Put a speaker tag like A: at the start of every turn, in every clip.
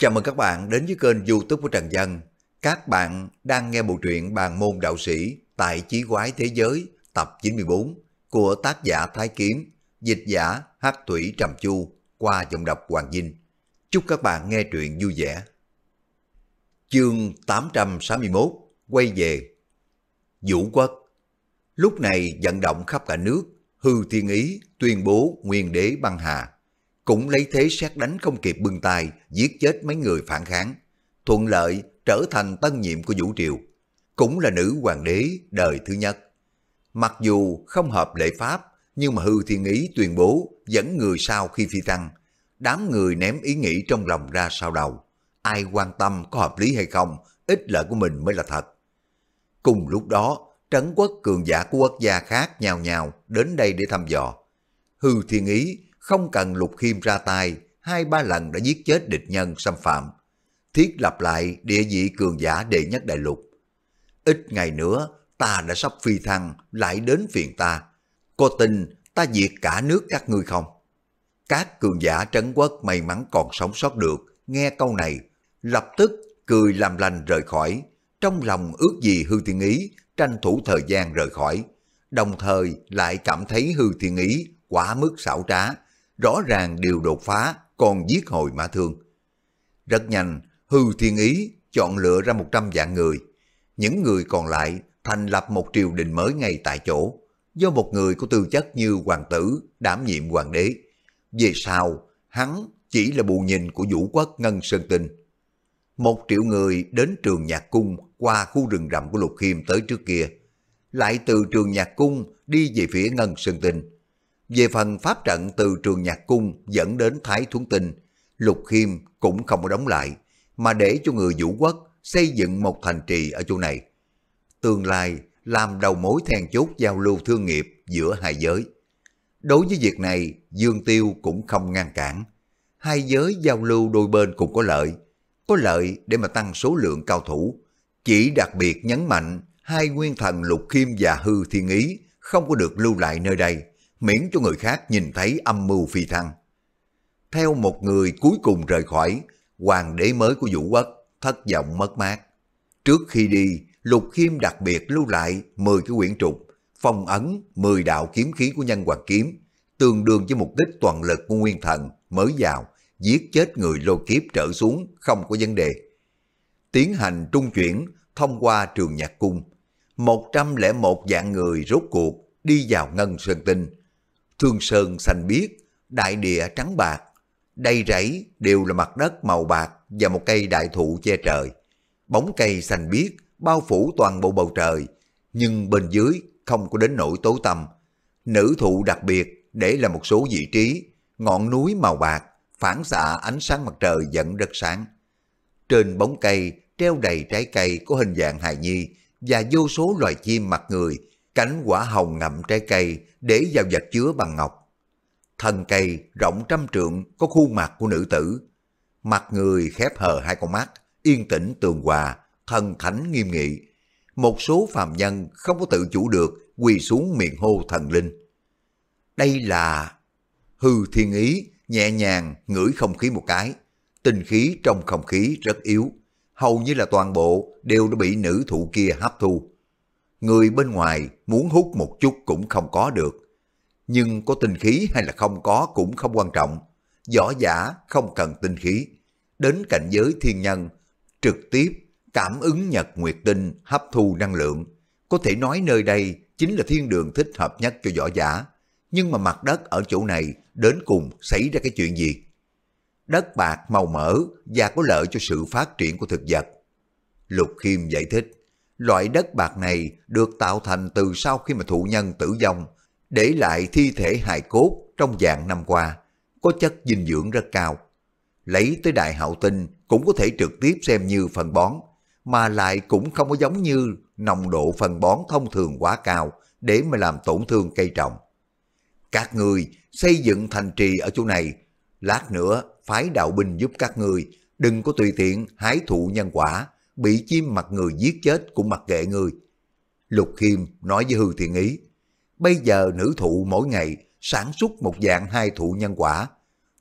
A: Chào mừng các bạn đến với kênh youtube của Trần Dân. Các bạn đang nghe bộ truyện Bàn môn đạo sĩ tại Chí quái thế giới tập 94 của tác giả Thái Kiếm, dịch giả Hát Thủy Trầm Chu qua giọng đọc Hoàng Vinh. Chúc các bạn nghe truyện vui vẻ. Chương 861 Quay về Vũ Quốc Lúc này vận động khắp cả nước, Hư Thiên Ý tuyên bố nguyên đế băng hà cũng lấy thế xét đánh không kịp bưng tay, giết chết mấy người phản kháng, thuận lợi trở thành tân nhiệm của Vũ Triều, cũng là nữ hoàng đế đời thứ nhất. Mặc dù không hợp lệ pháp, nhưng mà Hư Thiên Ý tuyên bố dẫn người sau khi phi tăng, đám người ném ý nghĩ trong lòng ra sau đầu, ai quan tâm có hợp lý hay không, ích lợi của mình mới là thật. Cùng lúc đó, trấn quốc cường giả của quốc gia khác nhào nhào đến đây để thăm dò. Hư Thiên Ý không cần Lục Khiêm ra tay, hai ba lần đã giết chết địch nhân xâm phạm, thiết lập lại địa vị cường giả đệ nhất đại lục. Ít ngày nữa, ta đã sắp phi thăng, lại đến phiền ta. cô tin ta diệt cả nước các ngươi không? Các cường giả trấn quốc may mắn còn sống sót được, nghe câu này, lập tức cười làm lành rời khỏi. Trong lòng ước gì hư thiên ý, tranh thủ thời gian rời khỏi. Đồng thời lại cảm thấy hư thiên ý quá mức xảo trá, rõ ràng đều đột phá, còn giết hồi mã thương. Rất nhanh, hư thiên ý chọn lựa ra 100 dạng người. Những người còn lại thành lập một triều đình mới ngay tại chỗ, do một người có tư chất như hoàng tử đảm nhiệm hoàng đế. Về sau, hắn chỉ là bù nhìn của vũ quốc Ngân Sơn Tinh. Một triệu người đến trường nhạc cung qua khu rừng rậm của Lục Khiêm tới trước kia. Lại từ trường nhạc cung đi về phía Ngân Sơn Tinh về phần pháp trận từ trường nhạc cung dẫn đến Thái Thuấn Tinh, Lục Khiêm cũng không có đóng lại, mà để cho người vũ quốc xây dựng một thành trì ở chỗ này. Tương lai làm đầu mối then chốt giao lưu thương nghiệp giữa hai giới. Đối với việc này, Dương Tiêu cũng không ngăn cản. Hai giới giao lưu đôi bên cũng có lợi. Có lợi để mà tăng số lượng cao thủ. Chỉ đặc biệt nhấn mạnh hai nguyên thần Lục Khiêm và Hư Thiên Ý không có được lưu lại nơi đây miễn cho người khác nhìn thấy âm mưu phi thăng. Theo một người cuối cùng rời khỏi, hoàng đế mới của Vũ Quốc thất vọng mất mát. Trước khi đi, Lục Khiêm đặc biệt lưu lại 10 cái quyển trục, phong ấn 10 đạo kiếm khí của nhân hoàng kiếm, tương đương với mục đích toàn lực của nguyên thần mới vào, giết chết người lô kiếp trở xuống không có vấn đề. Tiến hành trung chuyển thông qua trường nhạc cung, 101 dạng người rốt cuộc đi vào ngân sơn tinh, thương sơn xanh biếc, đại địa trắng bạc, đầy rẫy đều là mặt đất màu bạc và một cây đại thụ che trời. Bóng cây xanh biếc bao phủ toàn bộ bầu trời, nhưng bên dưới không có đến nỗi tối tăm. Nữ thụ đặc biệt để là một số vị trí, ngọn núi màu bạc, phản xạ ánh sáng mặt trời dẫn rất sáng. Trên bóng cây treo đầy trái cây có hình dạng hài nhi và vô số loài chim mặt người, cánh quả hồng ngậm trái cây để vào vật chứa bằng ngọc. Thần cây rộng trăm trượng có khuôn mặt của nữ tử. Mặt người khép hờ hai con mắt, yên tĩnh tường hòa, thần thánh nghiêm nghị. Một số phàm nhân không có tự chủ được quỳ xuống miệng hô thần linh. Đây là... Hư thiên ý, nhẹ nhàng ngửi không khí một cái. Tình khí trong không khí rất yếu. Hầu như là toàn bộ đều đã bị nữ thụ kia hấp thu người bên ngoài muốn hút một chút cũng không có được. Nhưng có tinh khí hay là không có cũng không quan trọng. Võ giả không cần tinh khí. Đến cảnh giới thiên nhân, trực tiếp cảm ứng nhật nguyệt tinh hấp thu năng lượng. Có thể nói nơi đây chính là thiên đường thích hợp nhất cho võ giả. Nhưng mà mặt đất ở chỗ này đến cùng xảy ra cái chuyện gì? Đất bạc màu mỡ và có lợi cho sự phát triển của thực vật. Lục Khiêm giải thích. Loại đất bạc này được tạo thành từ sau khi mà thụ nhân tử vong, để lại thi thể hài cốt trong dạng năm qua, có chất dinh dưỡng rất cao. Lấy tới đại hậu tinh cũng có thể trực tiếp xem như phân bón, mà lại cũng không có giống như nồng độ phân bón thông thường quá cao để mà làm tổn thương cây trồng. Các người xây dựng thành trì ở chỗ này, lát nữa phái đạo binh giúp các người, đừng có tùy tiện hái thụ nhân quả, bị chim mặt người giết chết cũng mặc kệ người. Lục Khiêm nói với Hư Thiện Ý, bây giờ nữ thụ mỗi ngày sản xuất một dạng hai thụ nhân quả,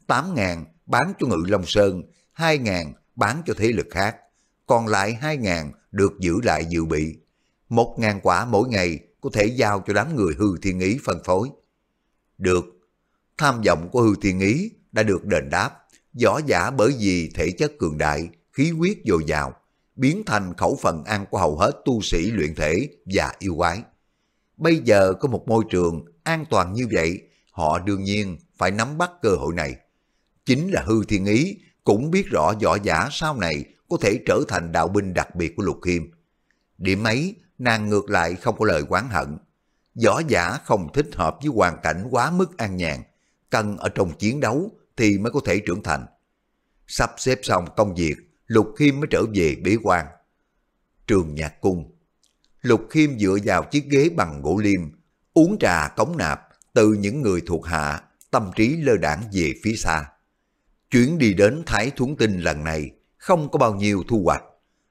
A: 8 ngàn bán cho Ngự Long Sơn, 2 ngàn bán cho thế lực khác, còn lại 2 ngàn được giữ lại dự bị. một ngàn quả mỗi ngày có thể giao cho đám người Hư Thiên Ý phân phối. Được, tham vọng của Hư Thiên Ý đã được đền đáp, võ giả bởi vì thể chất cường đại, khí huyết dồi dào, biến thành khẩu phần ăn của hầu hết tu sĩ luyện thể và yêu quái. Bây giờ có một môi trường an toàn như vậy, họ đương nhiên phải nắm bắt cơ hội này. Chính là hư thiên ý, cũng biết rõ võ giả sau này có thể trở thành đạo binh đặc biệt của Lục kim. Điểm ấy, nàng ngược lại không có lời oán hận. Võ giả không thích hợp với hoàn cảnh quá mức an nhàn, cần ở trong chiến đấu thì mới có thể trưởng thành. Sắp xếp xong công việc, Lục Khiêm mới trở về bế quan. Trường Nhạc Cung Lục Khiêm dựa vào chiếc ghế bằng gỗ liêm, uống trà cống nạp từ những người thuộc hạ, tâm trí lơ đảng về phía xa. Chuyến đi đến Thái Thuấn Tinh lần này không có bao nhiêu thu hoạch.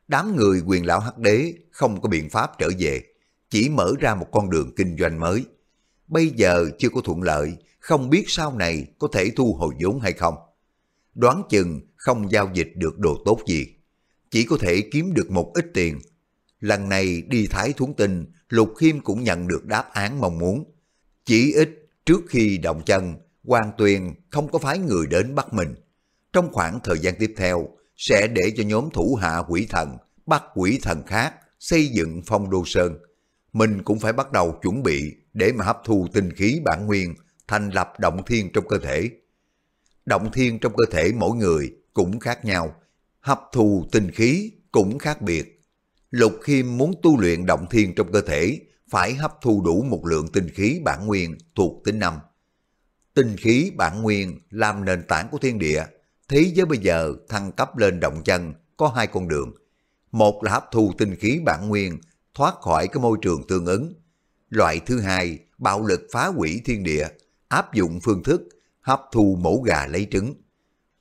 A: Đám người quyền lão hắc đế không có biện pháp trở về, chỉ mở ra một con đường kinh doanh mới. Bây giờ chưa có thuận lợi, không biết sau này có thể thu hồi vốn hay không. Đoán chừng không giao dịch được đồ tốt gì. Chỉ có thể kiếm được một ít tiền. Lần này đi thái thúng tinh, Lục Khiêm cũng nhận được đáp án mong muốn. Chỉ ít trước khi động chân, quan Tuyền không có phái người đến bắt mình. Trong khoảng thời gian tiếp theo, sẽ để cho nhóm thủ hạ quỷ thần bắt quỷ thần khác xây dựng phong đô sơn. Mình cũng phải bắt đầu chuẩn bị để mà hấp thu tinh khí bản nguyên thành lập động thiên trong cơ thể. Động thiên trong cơ thể mỗi người cũng khác nhau, hấp thù tinh khí cũng khác biệt. Lục Khiêm muốn tu luyện động thiên trong cơ thể, phải hấp thu đủ một lượng tinh khí bản nguyên thuộc tính năm. Tinh khí bản nguyên làm nền tảng của thiên địa, thế giới bây giờ thăng cấp lên động chân có hai con đường. Một là hấp thu tinh khí bản nguyên, thoát khỏi cái môi trường tương ứng. Loại thứ hai, bạo lực phá hủy thiên địa, áp dụng phương thức hấp thu mẫu gà lấy trứng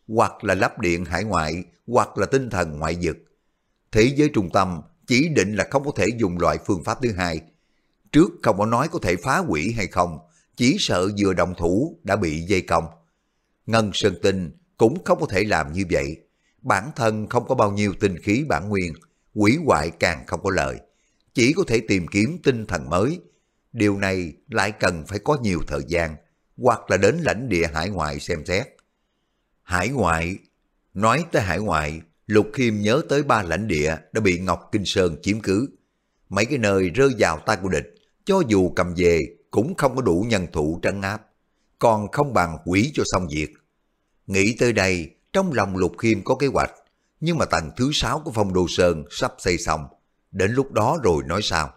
A: hoặc là lắp điện hải ngoại, hoặc là tinh thần ngoại vực Thế giới trung tâm chỉ định là không có thể dùng loại phương pháp thứ hai. Trước không có nói có thể phá quỷ hay không, chỉ sợ vừa đồng thủ đã bị dây công. Ngân Sơn Tinh cũng không có thể làm như vậy. Bản thân không có bao nhiêu tinh khí bản nguyên, quỷ hoại càng không có lợi. Chỉ có thể tìm kiếm tinh thần mới. Điều này lại cần phải có nhiều thời gian, hoặc là đến lãnh địa hải ngoại xem xét. Hải ngoại Nói tới hải ngoại, Lục Khiêm nhớ tới ba lãnh địa đã bị Ngọc Kinh Sơn chiếm cứ. Mấy cái nơi rơi vào tay của địch, cho dù cầm về cũng không có đủ nhân thụ trấn áp, còn không bằng quỷ cho xong việc. Nghĩ tới đây, trong lòng Lục Khiêm có kế hoạch, nhưng mà tầng thứ sáu của phong đô sơn sắp xây xong, đến lúc đó rồi nói sao.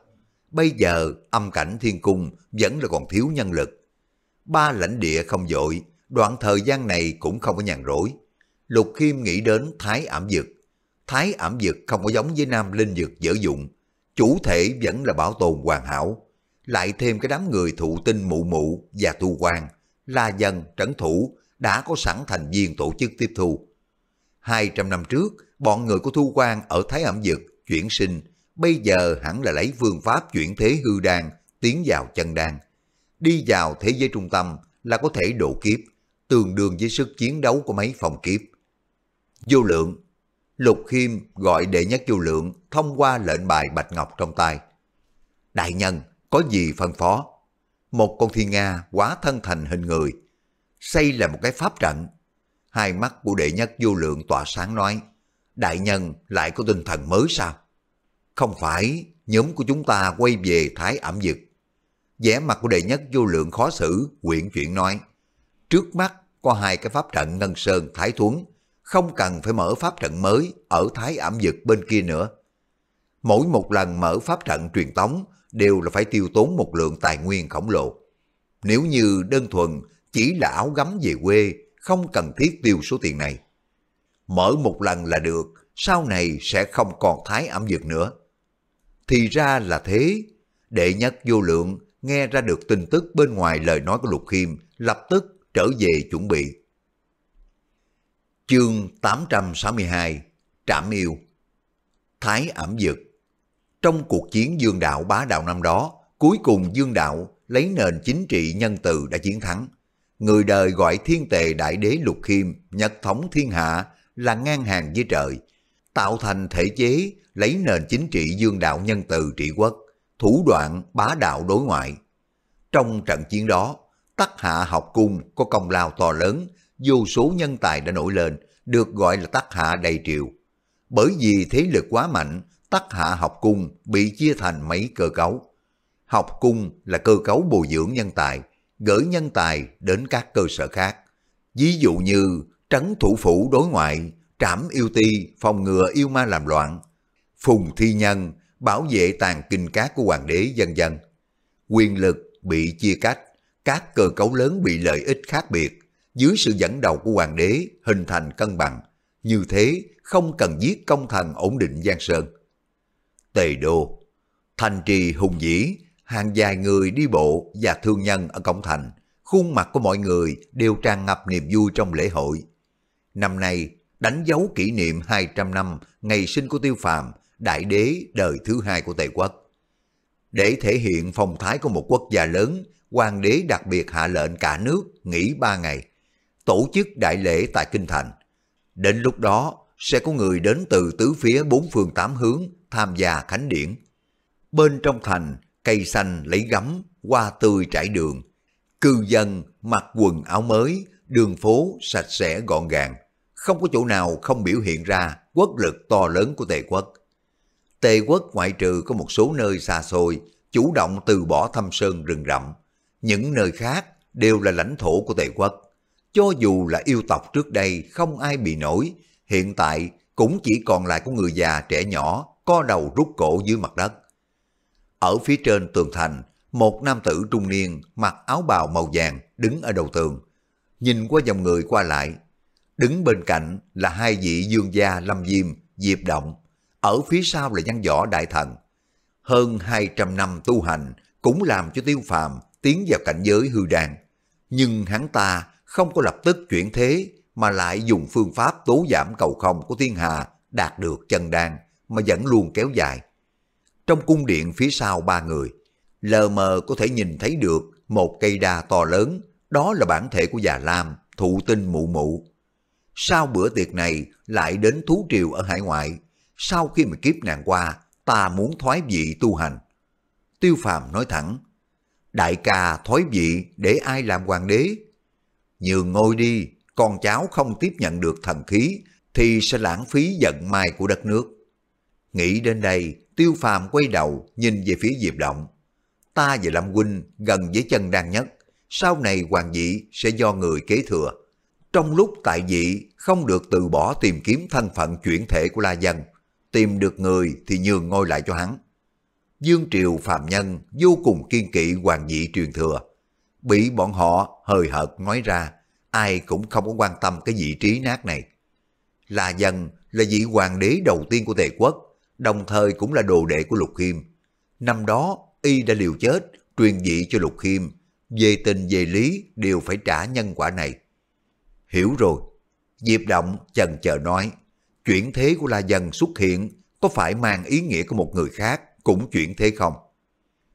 A: Bây giờ âm cảnh thiên cung vẫn là còn thiếu nhân lực. Ba lãnh địa không dội, đoạn thời gian này cũng không có nhàn rỗi. Lục Khiêm nghĩ đến thái ẩm dực. Thái ẩm dực không có giống với nam linh dực dở dụng. Chủ thể vẫn là bảo tồn hoàn hảo. Lại thêm cái đám người thụ tinh mụ mụ và thu quan, la dân, trấn thủ đã có sẵn thành viên tổ chức tiếp thu. 200 năm trước, bọn người của thu quan ở Thái ẩm dực chuyển sinh, bây giờ hẳn là lấy phương pháp chuyển thế hư đan, tiến vào chân đan. Đi vào thế giới trung tâm là có thể độ kiếp, tương đương với sức chiến đấu của mấy phòng kiếp. Vô lượng, Lục Khiêm gọi đệ nhất vô lượng thông qua lệnh bài Bạch Ngọc trong tay. Đại nhân, có gì phân phó? Một con thiên Nga quá thân thành hình người, xây là một cái pháp trận. Hai mắt của đệ nhất vô lượng tỏa sáng nói, đại nhân lại có tinh thần mới sao? Không phải nhóm của chúng ta quay về thái ẩm dực. vẻ mặt của đệ nhất vô lượng khó xử, quyển chuyện nói. Trước mắt có hai cái pháp trận Ngân Sơn Thái Thuấn, không cần phải mở pháp trận mới ở Thái Ẩm Dực bên kia nữa. Mỗi một lần mở pháp trận truyền tống đều là phải tiêu tốn một lượng tài nguyên khổng lồ. Nếu như đơn thuần chỉ là áo gấm về quê, không cần thiết tiêu số tiền này. Mở một lần là được, sau này sẽ không còn Thái Ẩm Dực nữa. Thì ra là thế, đệ nhất vô lượng nghe ra được tin tức bên ngoài lời nói của Lục Khiêm, lập tức trở về chuẩn bị. Chương 862 Trảm Yêu Thái ẩm dực Trong cuộc chiến Dương Đạo bá đạo năm đó, cuối cùng Dương Đạo lấy nền chính trị nhân từ đã chiến thắng. Người đời gọi thiên tề đại đế lục khiêm, nhật thống thiên hạ là ngang hàng với trời, tạo thành thể chế lấy nền chính trị dương đạo nhân từ trị quốc, thủ đoạn bá đạo đối ngoại. Trong trận chiến đó, Tắc hạ học cung có công lao to lớn, vô số nhân tài đã nổi lên, được gọi là tắc hạ đầy triều. Bởi vì thế lực quá mạnh, tắc hạ học cung bị chia thành mấy cơ cấu. Học cung là cơ cấu bồi dưỡng nhân tài, gửi nhân tài đến các cơ sở khác. Ví dụ như trấn thủ phủ đối ngoại, trảm yêu ti, phòng ngừa yêu ma làm loạn, phùng thi nhân, bảo vệ tàn kinh cát của hoàng đế dân dân. Quyền lực bị chia cách các cơ cấu lớn bị lợi ích khác biệt, dưới sự dẫn đầu của hoàng đế hình thành cân bằng. Như thế, không cần giết công thần ổn định Giang Sơn. Tề Đô Thành trì hùng dĩ, hàng dài người đi bộ và thương nhân ở cổng thành, khuôn mặt của mọi người đều tràn ngập niềm vui trong lễ hội. Năm nay, đánh dấu kỷ niệm 200 năm ngày sinh của Tiêu Phàm, đại đế đời thứ hai của Tề Quốc. Để thể hiện phong thái của một quốc gia lớn hoàng đế đặc biệt hạ lệnh cả nước nghỉ ba ngày, tổ chức đại lễ tại Kinh Thành. Đến lúc đó, sẽ có người đến từ tứ phía bốn phương tám hướng tham gia khánh điển. Bên trong thành, cây xanh lấy gấm, hoa tươi trải đường. Cư dân mặc quần áo mới, đường phố sạch sẽ gọn gàng. Không có chỗ nào không biểu hiện ra quốc lực to lớn của Tề quốc. Tề quốc ngoại trừ có một số nơi xa xôi, chủ động từ bỏ thâm sơn rừng rậm, những nơi khác đều là lãnh thổ của Tề quốc. Cho dù là yêu tộc trước đây không ai bị nổi, hiện tại cũng chỉ còn lại của người già trẻ nhỏ co đầu rút cổ dưới mặt đất. Ở phía trên tường thành, một nam tử trung niên mặc áo bào màu vàng đứng ở đầu tường. Nhìn qua dòng người qua lại, đứng bên cạnh là hai vị dương gia Lâm Diêm, Diệp Động, ở phía sau là văn võ đại thần. Hơn 200 năm tu hành cũng làm cho tiêu phàm tiến vào cảnh giới hư đàn. Nhưng hắn ta không có lập tức chuyển thế mà lại dùng phương pháp tố giảm cầu không của thiên hà đạt được chân đan mà vẫn luôn kéo dài. Trong cung điện phía sau ba người, lờ mờ có thể nhìn thấy được một cây đa to lớn, đó là bản thể của già Lam, thụ tinh mụ mụ. Sau bữa tiệc này lại đến thú triều ở hải ngoại, sau khi mà kiếp nàng qua, ta muốn thoái vị tu hành. Tiêu Phàm nói thẳng, đại ca thói vị để ai làm hoàng đế. Nhường ngôi đi, con cháu không tiếp nhận được thần khí thì sẽ lãng phí vận may của đất nước. Nghĩ đến đây, tiêu phàm quay đầu nhìn về phía Diệp Động. Ta và Lâm Huynh gần với chân đan nhất, sau này hoàng vị sẽ do người kế thừa. Trong lúc tại vị không được từ bỏ tìm kiếm thân phận chuyển thể của La Dân, tìm được người thì nhường ngôi lại cho hắn. Dương Triều Phạm Nhân vô cùng kiên kỵ hoàng dị truyền thừa. Bị bọn họ hời hợt nói ra, ai cũng không có quan tâm cái vị trí nát này. La Dân là vị hoàng đế đầu tiên của Tề quốc, đồng thời cũng là đồ đệ của Lục Khiêm. Năm đó, y đã liều chết, truyền dị cho Lục Khiêm. Về tình về lý đều phải trả nhân quả này. Hiểu rồi. Diệp Động chần chờ nói, chuyển thế của La Dân xuất hiện có phải mang ý nghĩa của một người khác cũng chuyển thế không?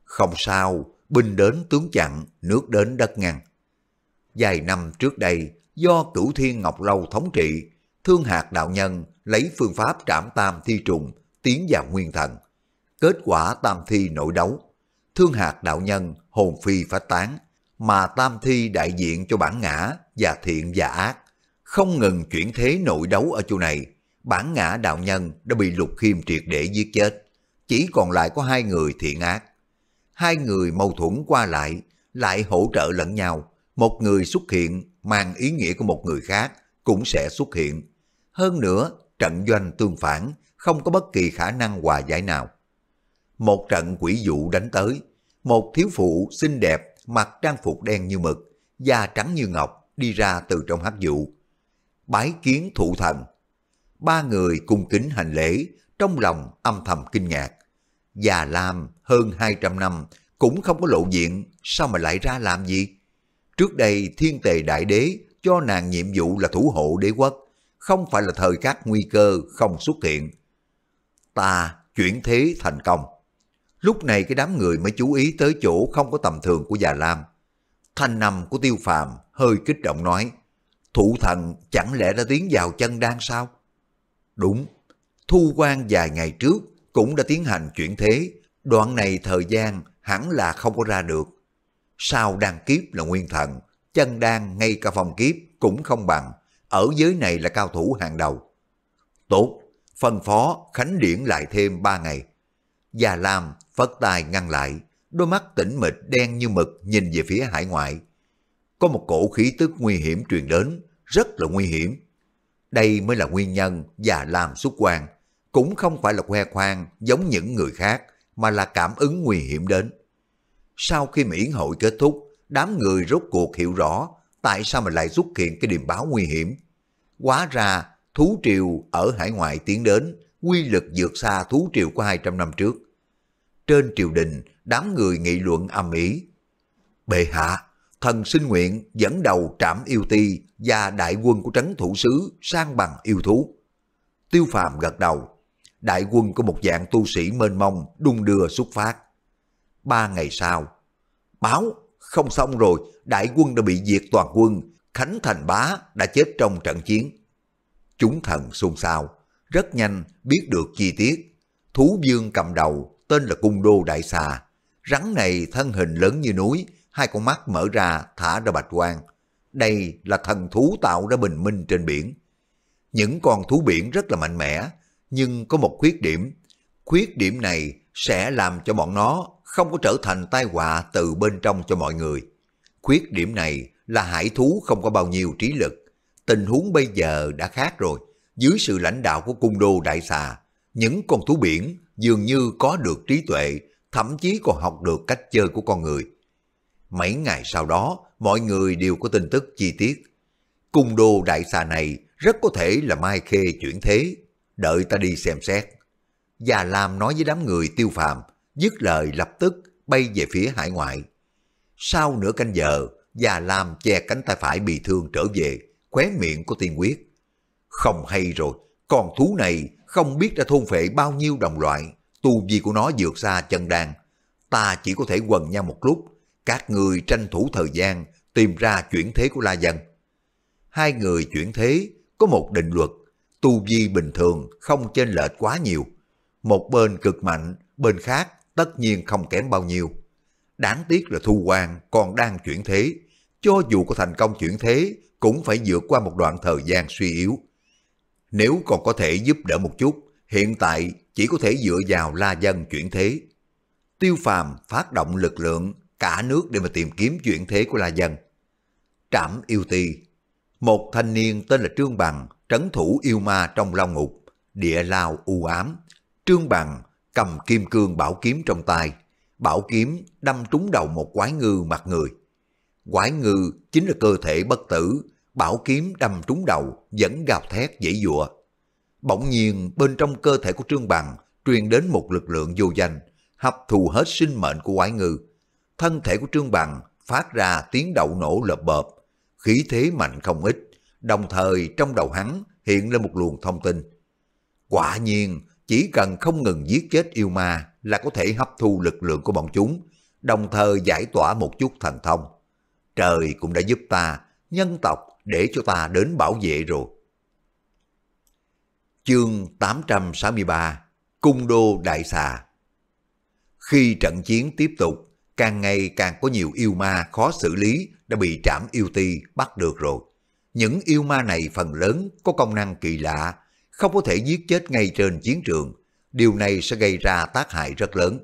A: Không sao, binh đến tướng chặn, nước đến đất ngăn. Vài năm trước đây, do cửu thiên Ngọc Lâu thống trị, Thương hạt Đạo Nhân lấy phương pháp trảm tam thi trùng, tiến vào nguyên thần. Kết quả tam thi nội đấu. Thương hạt Đạo Nhân hồn phi phách tán, mà tam thi đại diện cho bản ngã và thiện và ác. Không ngừng chuyển thế nội đấu ở chỗ này, bản ngã đạo nhân đã bị lục khiêm triệt để giết chết chỉ còn lại có hai người thiện ác. Hai người mâu thuẫn qua lại, lại hỗ trợ lẫn nhau. Một người xuất hiện mang ý nghĩa của một người khác cũng sẽ xuất hiện. Hơn nữa, trận doanh tương phản không có bất kỳ khả năng hòa giải nào. Một trận quỷ dụ đánh tới, một thiếu phụ xinh đẹp mặc trang phục đen như mực, da trắng như ngọc đi ra từ trong hắc dụ. Bái kiến thụ thần. Ba người cung kính hành lễ, trong lòng âm thầm kinh ngạc. Già làm hơn 200 năm, cũng không có lộ diện, sao mà lại ra làm gì? Trước đây thiên tề đại đế cho nàng nhiệm vụ là thủ hộ đế quốc, không phải là thời khắc nguy cơ không xuất hiện. Ta chuyển thế thành công. Lúc này cái đám người mới chú ý tới chỗ không có tầm thường của già Lam. Thanh nằm của tiêu phàm hơi kích động nói, thủ thần chẳng lẽ đã tiến vào chân đan sao? Đúng, Thu quan vài ngày trước cũng đã tiến hành chuyển thế, đoạn này thời gian hẳn là không có ra được. Sao đang kiếp là nguyên thần, chân đang ngay cả phòng kiếp cũng không bằng, ở dưới này là cao thủ hàng đầu. Tốt, phân phó khánh điển lại thêm ba ngày. Già Lam phất tài ngăn lại, đôi mắt tỉnh mịch đen như mực nhìn về phía hải ngoại. Có một cổ khí tức nguy hiểm truyền đến, rất là nguy hiểm. Đây mới là nguyên nhân già Lam xuất quan cũng không phải là khoe khoang giống những người khác, mà là cảm ứng nguy hiểm đến. Sau khi miễn hội kết thúc, đám người rốt cuộc hiểu rõ tại sao mà lại xuất hiện cái điềm báo nguy hiểm. Quá ra, thú triều ở hải ngoại tiến đến, quy lực vượt xa thú triều của 200 năm trước. Trên triều đình, đám người nghị luận âm ý. Bệ hạ, thần sinh nguyện dẫn đầu trảm yêu ti và đại quân của trấn thủ sứ sang bằng yêu thú. Tiêu phàm gật đầu, đại quân của một dạng tu sĩ mênh mông đung đưa xuất phát. Ba ngày sau, báo không xong rồi, đại quân đã bị diệt toàn quân, Khánh Thành Bá đã chết trong trận chiến. Chúng thần xôn xao, rất nhanh biết được chi tiết. Thú Dương cầm đầu, tên là Cung Đô Đại Xà. Rắn này thân hình lớn như núi, hai con mắt mở ra thả ra bạch quang. Đây là thần thú tạo ra bình minh trên biển. Những con thú biển rất là mạnh mẽ, nhưng có một khuyết điểm. Khuyết điểm này sẽ làm cho bọn nó không có trở thành tai họa từ bên trong cho mọi người. Khuyết điểm này là hải thú không có bao nhiêu trí lực. Tình huống bây giờ đã khác rồi. Dưới sự lãnh đạo của cung đô đại xà, những con thú biển dường như có được trí tuệ, thậm chí còn học được cách chơi của con người. Mấy ngày sau đó, mọi người đều có tin tức chi tiết. Cung đô đại xà này rất có thể là Mai Khê chuyển thế đợi ta đi xem xét. Già Lam nói với đám người tiêu phàm, dứt lời lập tức bay về phía hải ngoại. Sau nửa canh giờ, Già Lam che cánh tay phải bị thương trở về, khóe miệng của tiên quyết. Không hay rồi, con thú này không biết đã thôn phệ bao nhiêu đồng loại, tu vi của nó vượt xa chân đàn. Ta chỉ có thể quần nhau một lúc, các người tranh thủ thời gian tìm ra chuyển thế của La Dân. Hai người chuyển thế có một định luật tu vi bình thường không chênh lệch quá nhiều. Một bên cực mạnh, bên khác tất nhiên không kém bao nhiêu. Đáng tiếc là Thu Quang còn đang chuyển thế, cho dù có thành công chuyển thế cũng phải vượt qua một đoạn thời gian suy yếu. Nếu còn có thể giúp đỡ một chút, hiện tại chỉ có thể dựa vào la dân chuyển thế. Tiêu phàm phát động lực lượng cả nước để mà tìm kiếm chuyển thế của la dân. Trảm yêu ti một thanh niên tên là Trương Bằng trấn thủ yêu ma trong lao ngục, địa lao u ám. Trương Bằng cầm kim cương bảo kiếm trong tay, bảo kiếm đâm trúng đầu một quái ngư mặt người. Quái ngư chính là cơ thể bất tử, bảo kiếm đâm trúng đầu vẫn gào thét dễ dụa. Bỗng nhiên bên trong cơ thể của Trương Bằng truyền đến một lực lượng vô danh, hấp thù hết sinh mệnh của quái ngư. Thân thể của Trương Bằng phát ra tiếng đậu nổ lợp bợp, khí thế mạnh không ít, đồng thời trong đầu hắn hiện lên một luồng thông tin. Quả nhiên, chỉ cần không ngừng giết chết yêu ma là có thể hấp thu lực lượng của bọn chúng, đồng thời giải tỏa một chút thần thông. Trời cũng đã giúp ta, nhân tộc để cho ta đến bảo vệ rồi. Chương 863 Cung đô Đại Xà Khi trận chiến tiếp tục, càng ngày càng có nhiều yêu ma khó xử lý đã bị trảm yêu ti bắt được rồi. Những yêu ma này phần lớn có công năng kỳ lạ, không có thể giết chết ngay trên chiến trường. Điều này sẽ gây ra tác hại rất lớn.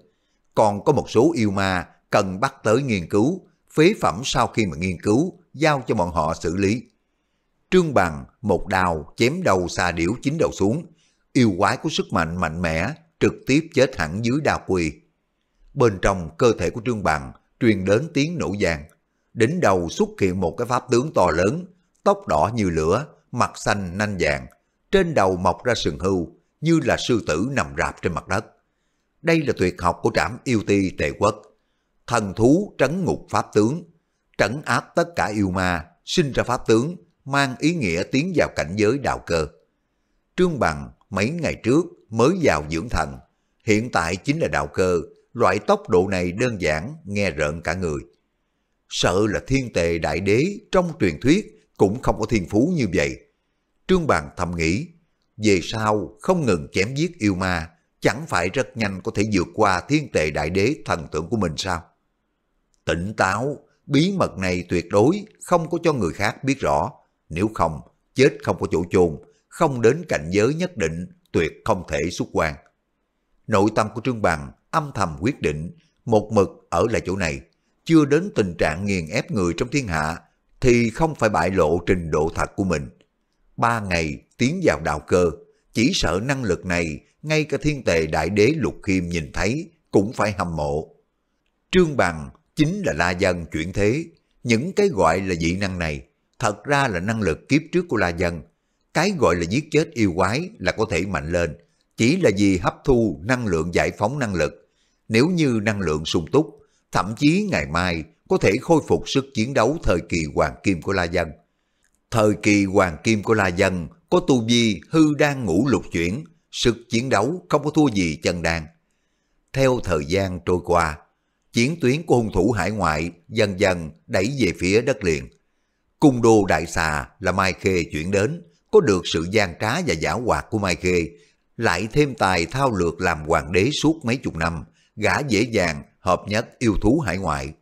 A: Còn có một số yêu ma cần bắt tới nghiên cứu, phế phẩm sau khi mà nghiên cứu, giao cho bọn họ xử lý. Trương Bằng một đào chém đầu xà điểu chín đầu xuống, yêu quái có sức mạnh mạnh mẽ, trực tiếp chết hẳn dưới đào quỳ bên trong cơ thể của Trương Bằng truyền đến tiếng nổ vàng. Đỉnh đầu xuất hiện một cái pháp tướng to lớn, tóc đỏ như lửa, mặt xanh nanh vàng, trên đầu mọc ra sừng hưu, như là sư tử nằm rạp trên mặt đất. Đây là tuyệt học của trảm yêu ti tệ quốc. Thần thú trấn ngục pháp tướng, trấn áp tất cả yêu ma, sinh ra pháp tướng, mang ý nghĩa tiến vào cảnh giới đạo cơ. Trương Bằng mấy ngày trước mới vào dưỡng thần, hiện tại chính là đạo cơ, loại tốc độ này đơn giản, nghe rợn cả người. Sợ là thiên tề đại đế trong truyền thuyết cũng không có thiên phú như vậy. Trương Bàn thầm nghĩ, về sau không ngừng chém giết yêu ma, chẳng phải rất nhanh có thể vượt qua thiên tề đại đế thần tượng của mình sao? Tỉnh táo, bí mật này tuyệt đối không có cho người khác biết rõ, nếu không, chết không có chỗ chôn, không đến cảnh giới nhất định, tuyệt không thể xuất quan. Nội tâm của Trương Bằng âm thầm quyết định một mực ở lại chỗ này, chưa đến tình trạng nghiền ép người trong thiên hạ thì không phải bại lộ trình độ thật của mình. Ba ngày tiến vào đạo cơ, chỉ sợ năng lực này ngay cả thiên tề đại đế Lục Khiêm nhìn thấy cũng phải hâm mộ. Trương Bằng chính là La Dân chuyển thế, những cái gọi là dị năng này thật ra là năng lực kiếp trước của La Dân. Cái gọi là giết chết yêu quái là có thể mạnh lên, chỉ là vì hấp thu năng lượng giải phóng năng lực. Nếu như năng lượng sung túc, thậm chí ngày mai có thể khôi phục sức chiến đấu thời kỳ hoàng kim của La Dân. Thời kỳ hoàng kim của La Dân có tu vi hư đang ngủ lục chuyển, sức chiến đấu không có thua gì chân đan. Theo thời gian trôi qua, chiến tuyến của hung thủ hải ngoại dần dần đẩy về phía đất liền. Cung đô đại xà là Mai Khê chuyển đến, có được sự gian trá và giả hoạt của Mai Khê, lại thêm tài thao lược làm hoàng đế suốt mấy chục năm, gã dễ dàng hợp nhất yêu thú hải ngoại.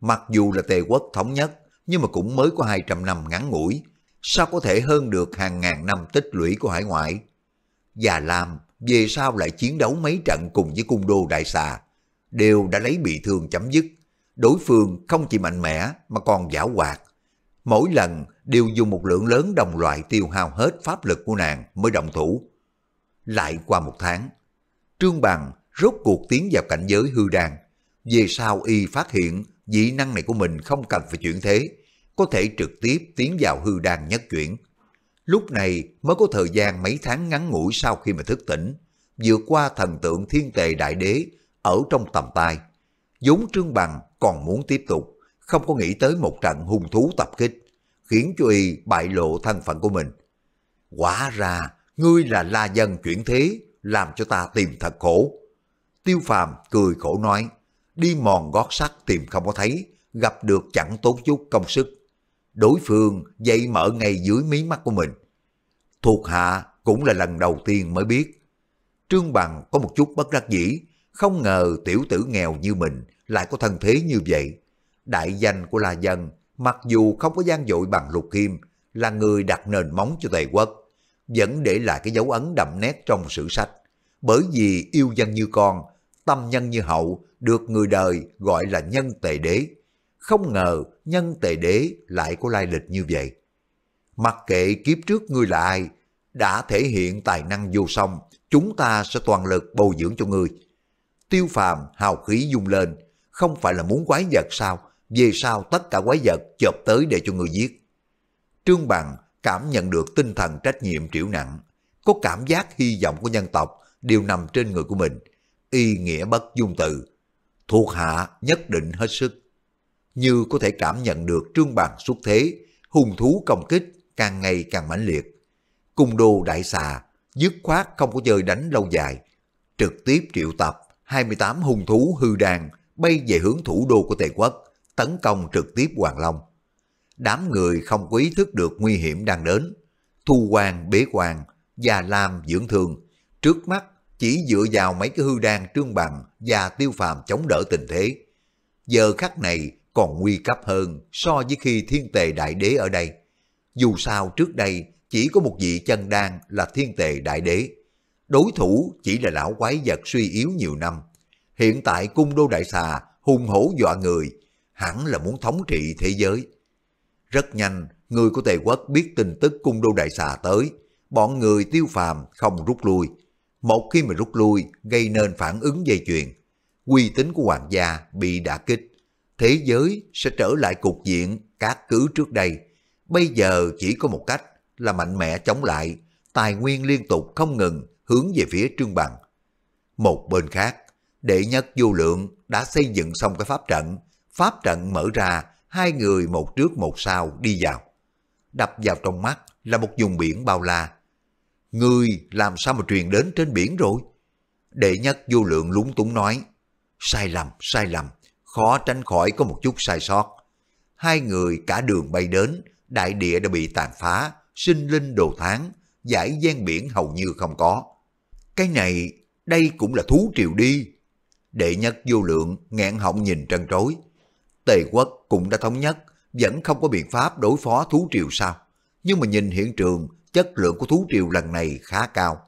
A: Mặc dù là tề quốc thống nhất, nhưng mà cũng mới có 200 năm ngắn ngủi, sao có thể hơn được hàng ngàn năm tích lũy của hải ngoại. Già Lam về sau lại chiến đấu mấy trận cùng với cung đô đại xà, đều đã lấy bị thương chấm dứt. Đối phương không chỉ mạnh mẽ mà còn giả hoạt. Mỗi lần đều dùng một lượng lớn đồng loại tiêu hao hết pháp lực của nàng mới động thủ. Lại qua một tháng, Trương Bằng rốt cuộc tiến vào cảnh giới hư đàn. Về sau y phát hiện dị năng này của mình không cần phải chuyển thế, có thể trực tiếp tiến vào hư đàn nhất chuyển. Lúc này mới có thời gian mấy tháng ngắn ngủi sau khi mà thức tỉnh, vượt qua thần tượng thiên tề đại đế ở trong tầm tay. vốn Trương Bằng còn muốn tiếp tục, không có nghĩ tới một trận hung thú tập kích, khiến cho y bại lộ thân phận của mình. Quả ra, ngươi là la dân chuyển thế, làm cho ta tìm thật khổ. Tiêu phàm cười khổ nói, đi mòn gót sắt tìm không có thấy, gặp được chẳng tốn chút công sức. Đối phương dậy mở ngay dưới mí mắt của mình. Thuộc hạ cũng là lần đầu tiên mới biết. Trương Bằng có một chút bất đắc dĩ, không ngờ tiểu tử nghèo như mình lại có thân thế như vậy. Đại danh của La Dân, mặc dù không có gian dội bằng Lục Kim, là người đặt nền móng cho Tề Quốc, vẫn để lại cái dấu ấn đậm nét trong sử sách. Bởi vì yêu dân như con, tâm nhân như hậu được người đời gọi là nhân tề đế. Không ngờ nhân tề đế lại có lai lịch như vậy. Mặc kệ kiếp trước ngươi là ai, đã thể hiện tài năng vô song, chúng ta sẽ toàn lực bồi dưỡng cho ngươi. Tiêu phàm hào khí dung lên, không phải là muốn quái vật sao, về sao tất cả quái vật chộp tới để cho người giết. Trương Bằng cảm nhận được tinh thần trách nhiệm triệu nặng, có cảm giác hy vọng của nhân tộc đều nằm trên người của mình, y nghĩa bất dung từ. Thuộc hạ nhất định hết sức. Như có thể cảm nhận được trương bằng xuất thế, hùng thú công kích càng ngày càng mãnh liệt. Cung đô đại xà, dứt khoát không có chơi đánh lâu dài, trực tiếp triệu tập 28 hùng thú hư đàn bay về hướng thủ đô của Tề quốc, tấn công trực tiếp Hoàng Long đám người không có ý thức được nguy hiểm đang đến. Thu quan bế quan, già lam dưỡng thương, trước mắt chỉ dựa vào mấy cái hư đan trương bằng và tiêu phàm chống đỡ tình thế. Giờ khắc này còn nguy cấp hơn so với khi thiên tề đại đế ở đây. Dù sao trước đây chỉ có một vị chân đan là thiên tề đại đế. Đối thủ chỉ là lão quái vật suy yếu nhiều năm. Hiện tại cung đô đại xà hùng hổ dọa người, hẳn là muốn thống trị thế giới. Rất nhanh, người của Tề Quốc biết tin tức cung đô đại xà tới. Bọn người tiêu phàm không rút lui. Một khi mà rút lui, gây nên phản ứng dây chuyền. Uy tín của hoàng gia bị đả kích. Thế giới sẽ trở lại cục diện các cứ trước đây. Bây giờ chỉ có một cách là mạnh mẽ chống lại, tài nguyên liên tục không ngừng hướng về phía Trương Bằng. Một bên khác, đệ nhất vô lượng đã xây dựng xong cái pháp trận. Pháp trận mở ra hai người một trước một sau đi vào. Đập vào trong mắt là một vùng biển bao la. Người làm sao mà truyền đến trên biển rồi? Đệ nhất vô lượng lúng túng nói, sai lầm, sai lầm, khó tránh khỏi có một chút sai sót. Hai người cả đường bay đến, đại địa đã bị tàn phá, sinh linh đồ tháng, giải gian biển hầu như không có. Cái này, đây cũng là thú triều đi. Đệ nhất vô lượng, nghẹn họng nhìn trân trối, Tề quốc cũng đã thống nhất, vẫn không có biện pháp đối phó thú triều sao. Nhưng mà nhìn hiện trường, chất lượng của thú triều lần này khá cao.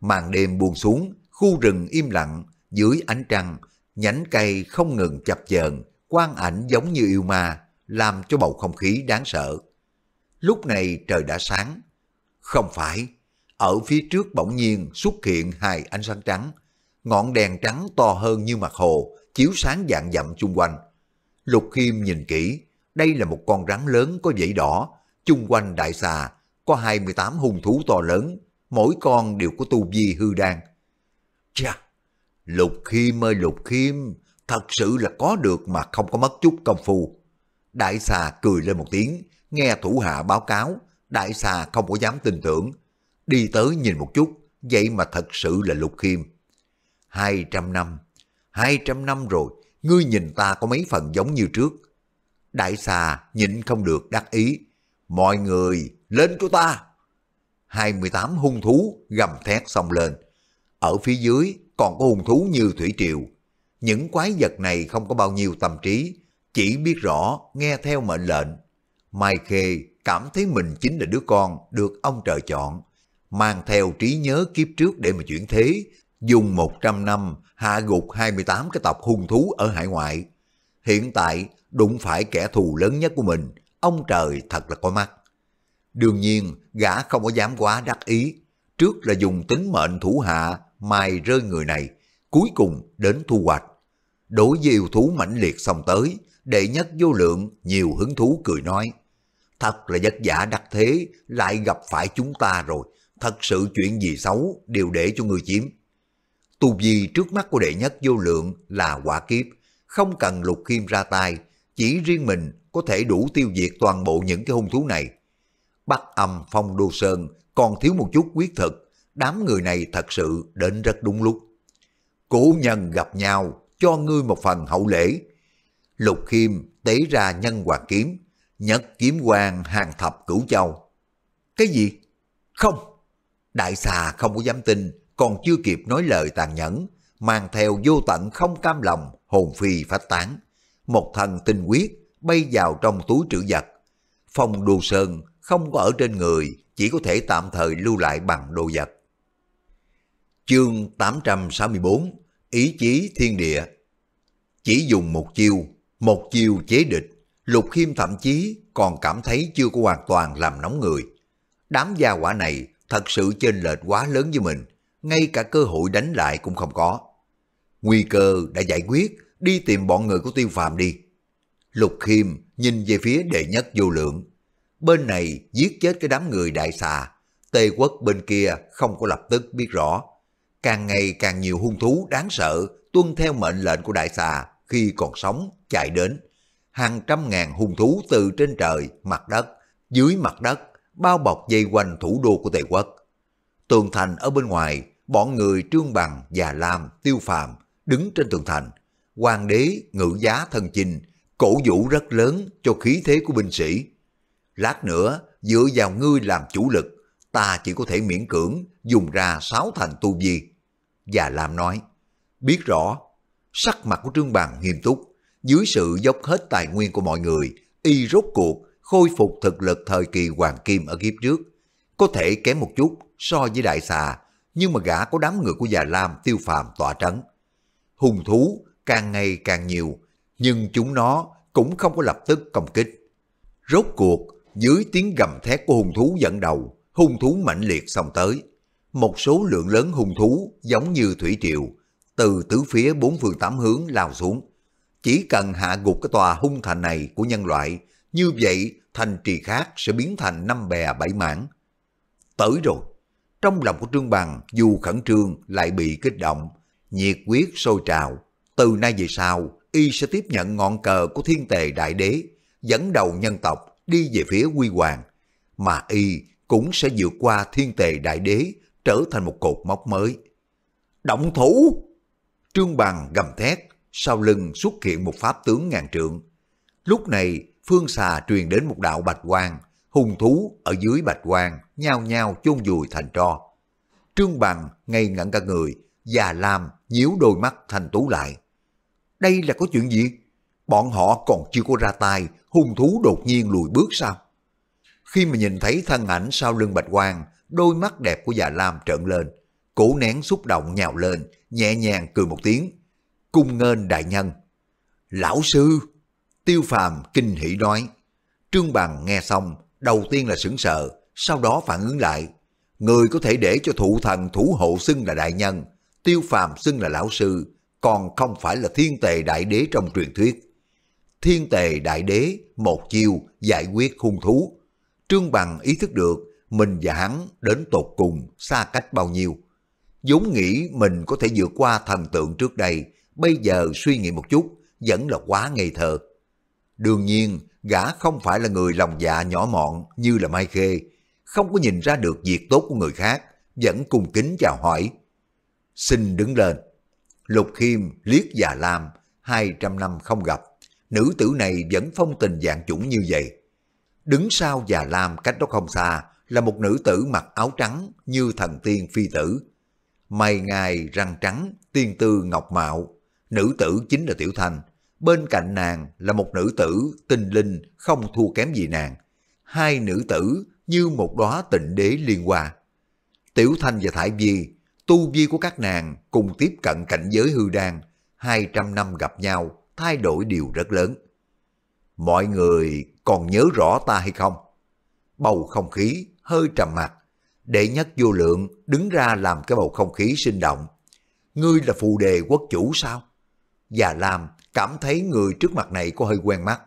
A: Màn đêm buông xuống, khu rừng im lặng, dưới ánh trăng, nhánh cây không ngừng chập chờn, quang ảnh giống như yêu ma, làm cho bầu không khí đáng sợ. Lúc này trời đã sáng. Không phải, ở phía trước bỗng nhiên xuất hiện hai ánh sáng trắng, ngọn đèn trắng to hơn như mặt hồ, chiếu sáng dạng dặm chung quanh. Lục Khiêm nhìn kỹ, đây là một con rắn lớn có vảy đỏ, chung quanh đại xà có 28 hung thú to lớn, mỗi con đều có tu vi hư đan. Chà, Lục Khiêm ơi Lục Khiêm, thật sự là có được mà không có mất chút công phu. Đại xà cười lên một tiếng, nghe thủ hạ báo cáo, đại xà không có dám tin tưởng. Đi tới nhìn một chút, vậy mà thật sự là Lục Khiêm. 200 năm, 200 năm rồi, ngươi nhìn ta có mấy phần giống như trước. Đại xà nhịn không được đắc ý, mọi người lên cho ta. 28 hung thú gầm thét xông lên. Ở phía dưới còn có hung thú như thủy triều. Những quái vật này không có bao nhiêu tâm trí, chỉ biết rõ nghe theo mệnh lệnh. Mai Khê cảm thấy mình chính là đứa con được ông trời chọn, mang theo trí nhớ kiếp trước để mà chuyển thế, dùng 100 năm hạ gục 28 cái tộc hung thú ở hải ngoại. Hiện tại đụng phải kẻ thù lớn nhất của mình, ông trời thật là có mắt. Đương nhiên, gã không có dám quá đắc ý. Trước là dùng tính mệnh thủ hạ mài rơi người này, cuối cùng đến thu hoạch. Đối với yêu thú mãnh liệt xong tới, đệ nhất vô lượng nhiều hứng thú cười nói. Thật là vất vả đắc thế, lại gặp phải chúng ta rồi. Thật sự chuyện gì xấu đều để cho người chiếm. Tu vi trước mắt của đệ nhất vô lượng là quả kiếp, không cần lục kim ra tay, chỉ riêng mình có thể đủ tiêu diệt toàn bộ những cái hung thú này. Bắc âm phong đô sơn còn thiếu một chút quyết thực, đám người này thật sự đến rất đúng lúc. Cổ nhân gặp nhau, cho ngươi một phần hậu lễ. Lục khiêm tế ra nhân hoàng kiếm, nhất kiếm quang hàng thập cửu châu. Cái gì? Không! Đại xà không có dám tin, còn chưa kịp nói lời tàn nhẫn, mang theo vô tận không cam lòng, hồn phi phách tán. Một thần tinh quyết bay vào trong túi trữ vật. Phong đồ sơn không có ở trên người, chỉ có thể tạm thời lưu lại bằng đồ vật. Chương 864 Ý chí thiên địa Chỉ dùng một chiêu, một chiêu chế địch, Lục Khiêm thậm chí còn cảm thấy chưa có hoàn toàn làm nóng người. Đám gia quả này thật sự chênh lệch quá lớn với mình ngay cả cơ hội đánh lại cũng không có. Nguy cơ đã giải quyết, đi tìm bọn người của tiêu phàm đi. Lục Khiêm nhìn về phía đệ nhất vô lượng. Bên này giết chết cái đám người đại xà, Tây quốc bên kia không có lập tức biết rõ. Càng ngày càng nhiều hung thú đáng sợ tuân theo mệnh lệnh của đại xà khi còn sống chạy đến. Hàng trăm ngàn hung thú từ trên trời, mặt đất, dưới mặt đất bao bọc dây quanh thủ đô của Tây quốc. Tường thành ở bên ngoài bọn người Trương Bằng, Già Lam, Tiêu Phàm đứng trên tường thành. Hoàng đế ngự giá thần chinh, cổ vũ rất lớn cho khí thế của binh sĩ. Lát nữa, dựa vào ngươi làm chủ lực, ta chỉ có thể miễn cưỡng dùng ra sáu thành tu vi. Già Lam nói, biết rõ, sắc mặt của Trương Bằng nghiêm túc, dưới sự dốc hết tài nguyên của mọi người, y rốt cuộc khôi phục thực lực thời kỳ hoàng kim ở kiếp trước. Có thể kém một chút so với đại xà, nhưng mà gã có đám người của già Lam tiêu phàm tỏa trấn. Hùng thú càng ngày càng nhiều, nhưng chúng nó cũng không có lập tức công kích. Rốt cuộc, dưới tiếng gầm thét của hùng thú dẫn đầu, hùng thú mãnh liệt xông tới. Một số lượng lớn hùng thú giống như thủy triều, từ tứ phía bốn phương tám hướng lao xuống. Chỉ cần hạ gục cái tòa hung thành này của nhân loại, như vậy thành trì khác sẽ biến thành năm bè bảy mảng. Tới rồi, trong lòng của Trương Bằng dù khẩn trương lại bị kích động, nhiệt huyết sôi trào. Từ nay về sau, y sẽ tiếp nhận ngọn cờ của thiên tề đại đế, dẫn đầu nhân tộc đi về phía quy hoàng. Mà y cũng sẽ vượt qua thiên tề đại đế, trở thành một cột mốc mới. Động thủ! Trương Bằng gầm thét, sau lưng xuất hiện một pháp tướng ngàn trượng. Lúc này, phương xà truyền đến một đạo bạch quang, hung thú ở dưới bạch quan nhao nhao chôn vùi thành tro. Trương Bằng ngây ngẩn cả người, già lam nhíu đôi mắt thành tú lại. Đây là có chuyện gì? Bọn họ còn chưa có ra tay, hung thú đột nhiên lùi bước sao? Khi mà nhìn thấy thân ảnh sau lưng bạch quan, đôi mắt đẹp của già Lam trợn lên, cổ nén xúc động nhào lên, nhẹ nhàng cười một tiếng. Cung ngên đại nhân. Lão sư! Tiêu phàm kinh hỉ nói. Trương Bằng nghe xong, đầu tiên là sững sờ, sau đó phản ứng lại. Người có thể để cho thụ thần thủ hộ xưng là đại nhân, tiêu phàm xưng là lão sư, còn không phải là thiên tề đại đế trong truyền thuyết. Thiên tề đại đế, một chiêu, giải quyết hung thú. Trương Bằng ý thức được mình và hắn đến tột cùng xa cách bao nhiêu. vốn nghĩ mình có thể vượt qua thần tượng trước đây, bây giờ suy nghĩ một chút, vẫn là quá ngây thơ. Đương nhiên, gã không phải là người lòng dạ nhỏ mọn như là Mai Khê, không có nhìn ra được việc tốt của người khác, vẫn cung kính chào hỏi. Xin đứng lên. Lục Khiêm liếc già Lam, 200 năm không gặp, nữ tử này vẫn phong tình dạng chủng như vậy. Đứng sau già Lam cách đó không xa là một nữ tử mặc áo trắng như thần tiên phi tử. Mày ngài răng trắng, tiên tư ngọc mạo, nữ tử chính là Tiểu Thanh, bên cạnh nàng là một nữ tử tinh linh không thua kém gì nàng. Hai nữ tử như một đóa tịnh đế liên hoa. Tiểu Thanh và Thải Vi, tu vi của các nàng cùng tiếp cận cảnh giới hư đan, 200 năm gặp nhau, thay đổi điều rất lớn. Mọi người còn nhớ rõ ta hay không? Bầu không khí hơi trầm mặc, đệ nhất vô lượng đứng ra làm cái bầu không khí sinh động. Ngươi là phù đề quốc chủ sao? Già Lam cảm thấy người trước mặt này có hơi quen mắt.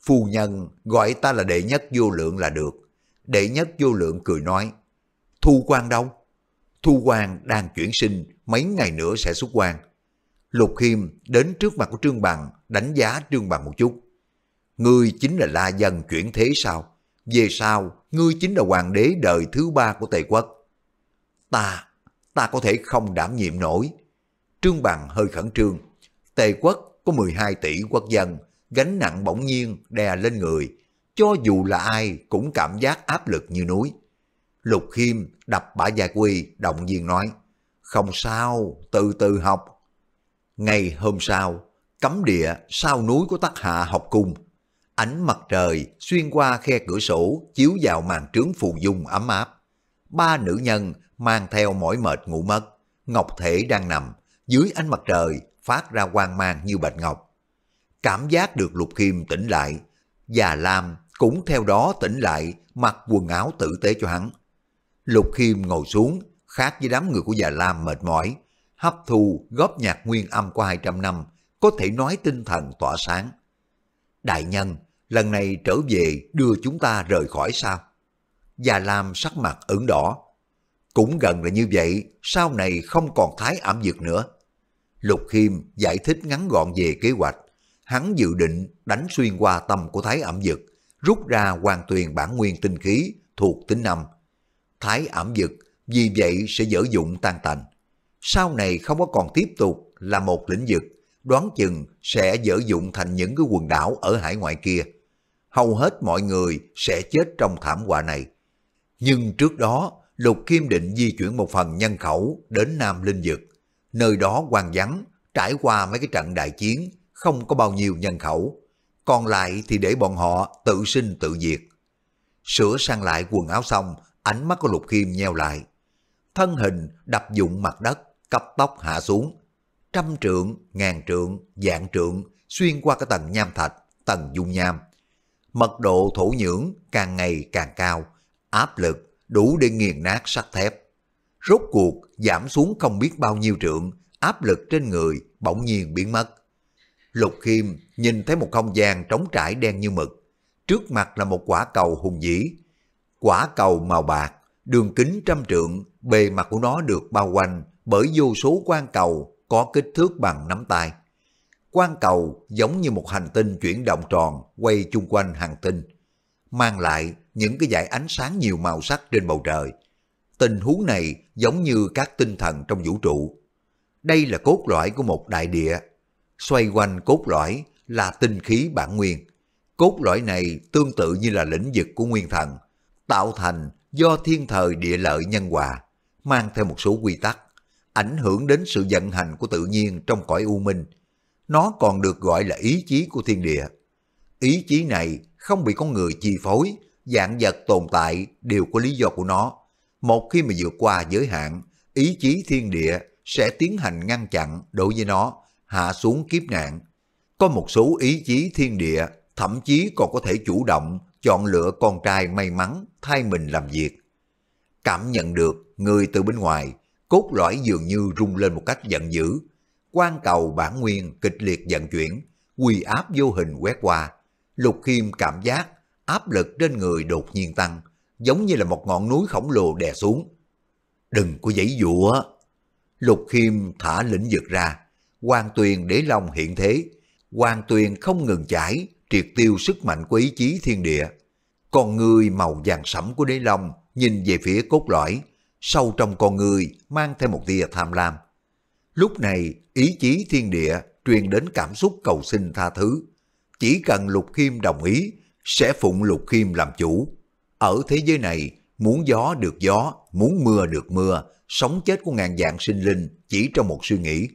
A: Phu nhân gọi ta là đệ nhất vô lượng là được. Đệ nhất vô lượng cười nói, Thu quan đâu? Thu quan đang chuyển sinh, mấy ngày nữa sẽ xuất quan. Lục Khiêm đến trước mặt của Trương Bằng, đánh giá Trương Bằng một chút. Ngươi chính là la dân chuyển thế sao? Về sao? ngươi chính là hoàng đế đời thứ ba của Tây Quốc. Ta, ta có thể không đảm nhiệm nổi. Trương Bằng hơi khẩn trương. Tề quốc có 12 tỷ quốc dân, gánh nặng bỗng nhiên đè lên người, cho dù là ai cũng cảm giác áp lực như núi. Lục Khiêm đập bả vai quy, động viên nói, không sao, từ từ học. Ngày hôm sau, cấm địa sau núi của tắc hạ học cung, ánh mặt trời xuyên qua khe cửa sổ chiếu vào màn trướng phù dung ấm áp. Ba nữ nhân mang theo mỏi mệt ngủ mất, Ngọc Thể đang nằm, dưới ánh mặt trời phát ra quang mang như bạch ngọc. Cảm giác được Lục Khiêm tỉnh lại, già Lam cũng theo đó tỉnh lại mặc quần áo tử tế cho hắn. Lục Khiêm ngồi xuống, khác với đám người của già Lam mệt mỏi, hấp thu góp nhạc nguyên âm qua 200 năm, có thể nói tinh thần tỏa sáng. Đại nhân, lần này trở về đưa chúng ta rời khỏi sao? Già Lam sắc mặt ửng đỏ. Cũng gần là như vậy, sau này không còn thái ẩm dược nữa. Lục Khiêm giải thích ngắn gọn về kế hoạch. Hắn dự định đánh xuyên qua tâm của Thái ẩm dực, rút ra hoàn tuyền bản nguyên tinh khí thuộc tính năm. Thái ẩm dực vì vậy sẽ dở dụng tan tành. Sau này không có còn tiếp tục là một lĩnh vực, đoán chừng sẽ dở dụng thành những cái quần đảo ở hải ngoại kia. Hầu hết mọi người sẽ chết trong thảm họa này. Nhưng trước đó, Lục Kim định di chuyển một phần nhân khẩu đến Nam Linh Dực nơi đó hoang vắng, trải qua mấy cái trận đại chiến, không có bao nhiêu nhân khẩu. Còn lại thì để bọn họ tự sinh tự diệt. Sửa sang lại quần áo xong, ánh mắt của Lục Khiêm nheo lại. Thân hình đập dụng mặt đất, cấp tóc hạ xuống. Trăm trượng, ngàn trượng, dạng trượng, xuyên qua cái tầng nham thạch, tầng dung nham. Mật độ thổ nhưỡng càng ngày càng cao, áp lực đủ để nghiền nát sắt thép rốt cuộc giảm xuống không biết bao nhiêu trượng, áp lực trên người bỗng nhiên biến mất. Lục Khiêm nhìn thấy một không gian trống trải đen như mực. Trước mặt là một quả cầu hùng vĩ. Quả cầu màu bạc, đường kính trăm trượng, bề mặt của nó được bao quanh bởi vô số quan cầu có kích thước bằng nắm tay. Quan cầu giống như một hành tinh chuyển động tròn quay chung quanh hành tinh, mang lại những cái dải ánh sáng nhiều màu sắc trên bầu trời, Tình huống này giống như các tinh thần trong vũ trụ. Đây là cốt lõi của một đại địa. Xoay quanh cốt lõi là tinh khí bản nguyên. Cốt lõi này tương tự như là lĩnh vực của nguyên thần, tạo thành do thiên thời địa lợi nhân hòa, mang theo một số quy tắc, ảnh hưởng đến sự vận hành của tự nhiên trong cõi u minh. Nó còn được gọi là ý chí của thiên địa. Ý chí này không bị con người chi phối, dạng vật tồn tại đều có lý do của nó. Một khi mà vượt qua giới hạn, ý chí thiên địa sẽ tiến hành ngăn chặn đối với nó, hạ xuống kiếp nạn. Có một số ý chí thiên địa thậm chí còn có thể chủ động chọn lựa con trai may mắn thay mình làm việc. Cảm nhận được người từ bên ngoài, cốt lõi dường như rung lên một cách giận dữ. quan cầu bản nguyên kịch liệt vận chuyển, quy áp vô hình quét qua. Lục Khiêm cảm giác áp lực trên người đột nhiên tăng, giống như là một ngọn núi khổng lồ đè xuống. Đừng có giãy dụa. Lục Khiêm thả lĩnh vực ra, quan tuyền đế long hiện thế, quan tuyền không ngừng chảy, triệt tiêu sức mạnh của ý chí thiên địa. Con người màu vàng sẫm của đế long nhìn về phía cốt lõi, sâu trong con người mang thêm một tia tham lam. Lúc này, ý chí thiên địa truyền đến cảm xúc cầu xin tha thứ. Chỉ cần Lục Khiêm đồng ý, sẽ phụng Lục Khiêm làm chủ. Ở thế giới này, muốn gió được gió, muốn mưa được mưa, sống chết của ngàn dạng sinh linh chỉ trong một suy nghĩ.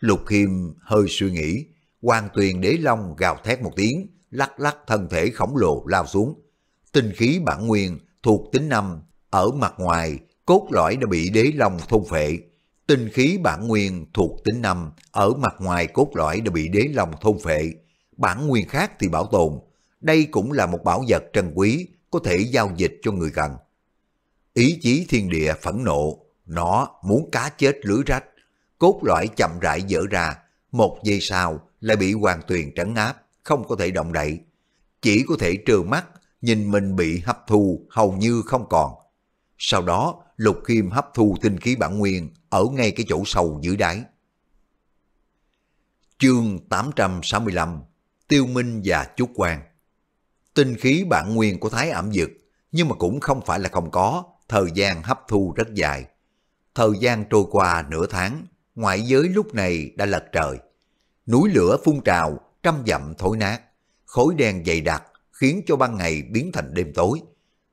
A: Lục Khiêm hơi suy nghĩ, quan tuyền đế long gào thét một tiếng, lắc lắc thân thể khổng lồ lao xuống. Tinh khí bản nguyên thuộc tính năm, ở mặt ngoài, cốt lõi đã bị đế long thôn phệ. Tinh khí bản nguyên thuộc tính năm, ở mặt ngoài cốt lõi đã bị đế long thôn phệ. Bản nguyên khác thì bảo tồn. Đây cũng là một bảo vật trân quý, có thể giao dịch cho người gần Ý chí thiên địa phẫn nộ, nó muốn cá chết lưới rách, cốt loại chậm rãi dở ra, một giây sau lại bị hoàn tuyền trấn áp, không có thể động đậy. Chỉ có thể trơ mắt, nhìn mình bị hấp thu hầu như không còn. Sau đó, Lục Kim hấp thu tinh khí bản nguyên ở ngay cái chỗ sâu dưới đáy. Chương 865 Tiêu Minh và Trúc Quang Tinh khí bản nguyên của Thái ẩm dực, nhưng mà cũng không phải là không có, thời gian hấp thu rất dài. Thời gian trôi qua nửa tháng, ngoại giới lúc này đã lật trời. Núi lửa phun trào, trăm dặm thổi nát, khối đen dày đặc khiến cho ban ngày biến thành đêm tối.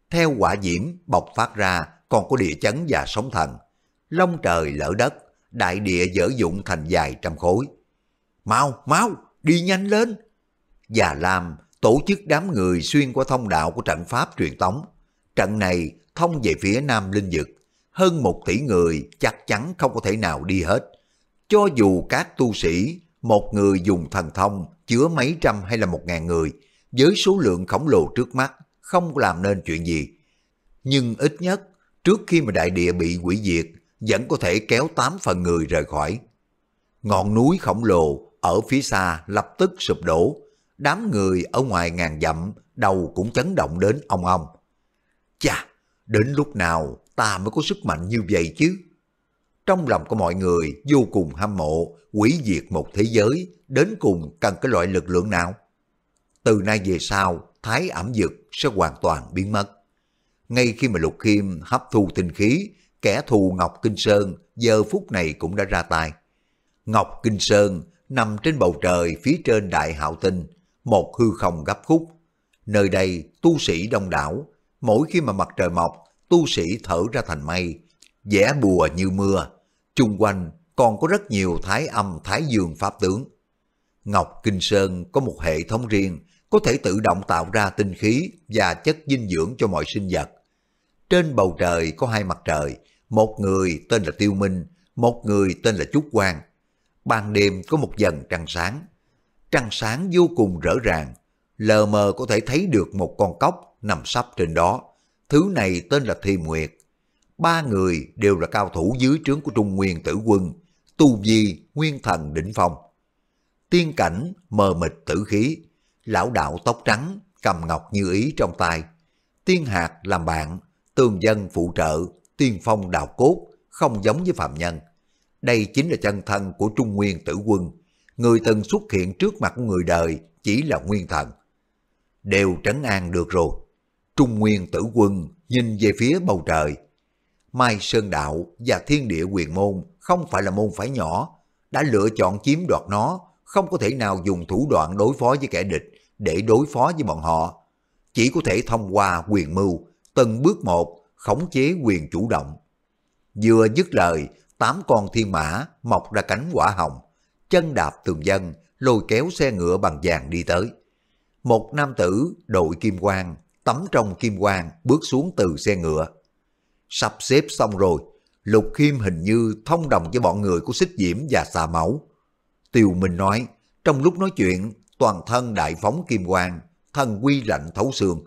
A: Theo quả diễm bộc phát ra còn có địa chấn và sóng thần. Long trời lỡ đất, đại địa dở dụng thành dài trăm khối. Mau, mau, đi nhanh lên! Già Lam tổ chức đám người xuyên qua thông đạo của trận pháp truyền tống. Trận này thông về phía Nam Linh Dực, hơn một tỷ người chắc chắn không có thể nào đi hết. Cho dù các tu sĩ, một người dùng thần thông chứa mấy trăm hay là một ngàn người, với số lượng khổng lồ trước mắt, không làm nên chuyện gì. Nhưng ít nhất, trước khi mà đại địa bị hủy diệt, vẫn có thể kéo tám phần người rời khỏi. Ngọn núi khổng lồ ở phía xa lập tức sụp đổ, đám người ở ngoài ngàn dặm đầu cũng chấn động đến ông ông. Chà, đến lúc nào ta mới có sức mạnh như vậy chứ? Trong lòng của mọi người vô cùng hâm mộ, quỷ diệt một thế giới, đến cùng cần cái loại lực lượng nào? Từ nay về sau, thái ẩm dực sẽ hoàn toàn biến mất. Ngay khi mà Lục Khiêm hấp thu tinh khí, kẻ thù Ngọc Kinh Sơn giờ phút này cũng đã ra tay. Ngọc Kinh Sơn nằm trên bầu trời phía trên đại hạo tinh, một hư không gấp khúc. Nơi đây tu sĩ đông đảo, mỗi khi mà mặt trời mọc, tu sĩ thở ra thành mây, vẽ bùa như mưa. Chung quanh còn có rất nhiều thái âm thái dương pháp tướng. Ngọc Kinh Sơn có một hệ thống riêng, có thể tự động tạo ra tinh khí và chất dinh dưỡng cho mọi sinh vật. Trên bầu trời có hai mặt trời, một người tên là Tiêu Minh, một người tên là Trúc Quang. Ban đêm có một dần trăng sáng, trăng sáng vô cùng rỡ ràng, lờ mờ có thể thấy được một con cóc nằm sắp trên đó. Thứ này tên là Thi Nguyệt. Ba người đều là cao thủ dưới trướng của Trung Nguyên Tử Quân, tu vi Nguyên Thần Đỉnh Phong. Tiên cảnh mờ mịt tử khí, lão đạo tóc trắng cầm ngọc như ý trong tay. Tiên hạt làm bạn, tường dân phụ trợ, tiên phong đào cốt, không giống với phạm nhân. Đây chính là chân thân của Trung Nguyên Tử Quân, người từng xuất hiện trước mặt người đời chỉ là nguyên thần. Đều trấn an được rồi. Trung Nguyên tử quân nhìn về phía bầu trời. Mai Sơn Đạo và Thiên Địa Quyền Môn không phải là môn phái nhỏ, đã lựa chọn chiếm đoạt nó, không có thể nào dùng thủ đoạn đối phó với kẻ địch để đối phó với bọn họ. Chỉ có thể thông qua quyền mưu, từng bước một, khống chế quyền chủ động. Vừa dứt lời, tám con thiên mã mọc ra cánh quả hồng chân đạp tường dân, lôi kéo xe ngựa bằng vàng đi tới. Một nam tử đội kim quang, tắm trong kim quang bước xuống từ xe ngựa. Sắp xếp xong rồi, Lục Khiêm hình như thông đồng với bọn người của xích diễm và xà máu. Tiều Minh nói, trong lúc nói chuyện, toàn thân đại phóng kim quang, thân quy lạnh thấu xương.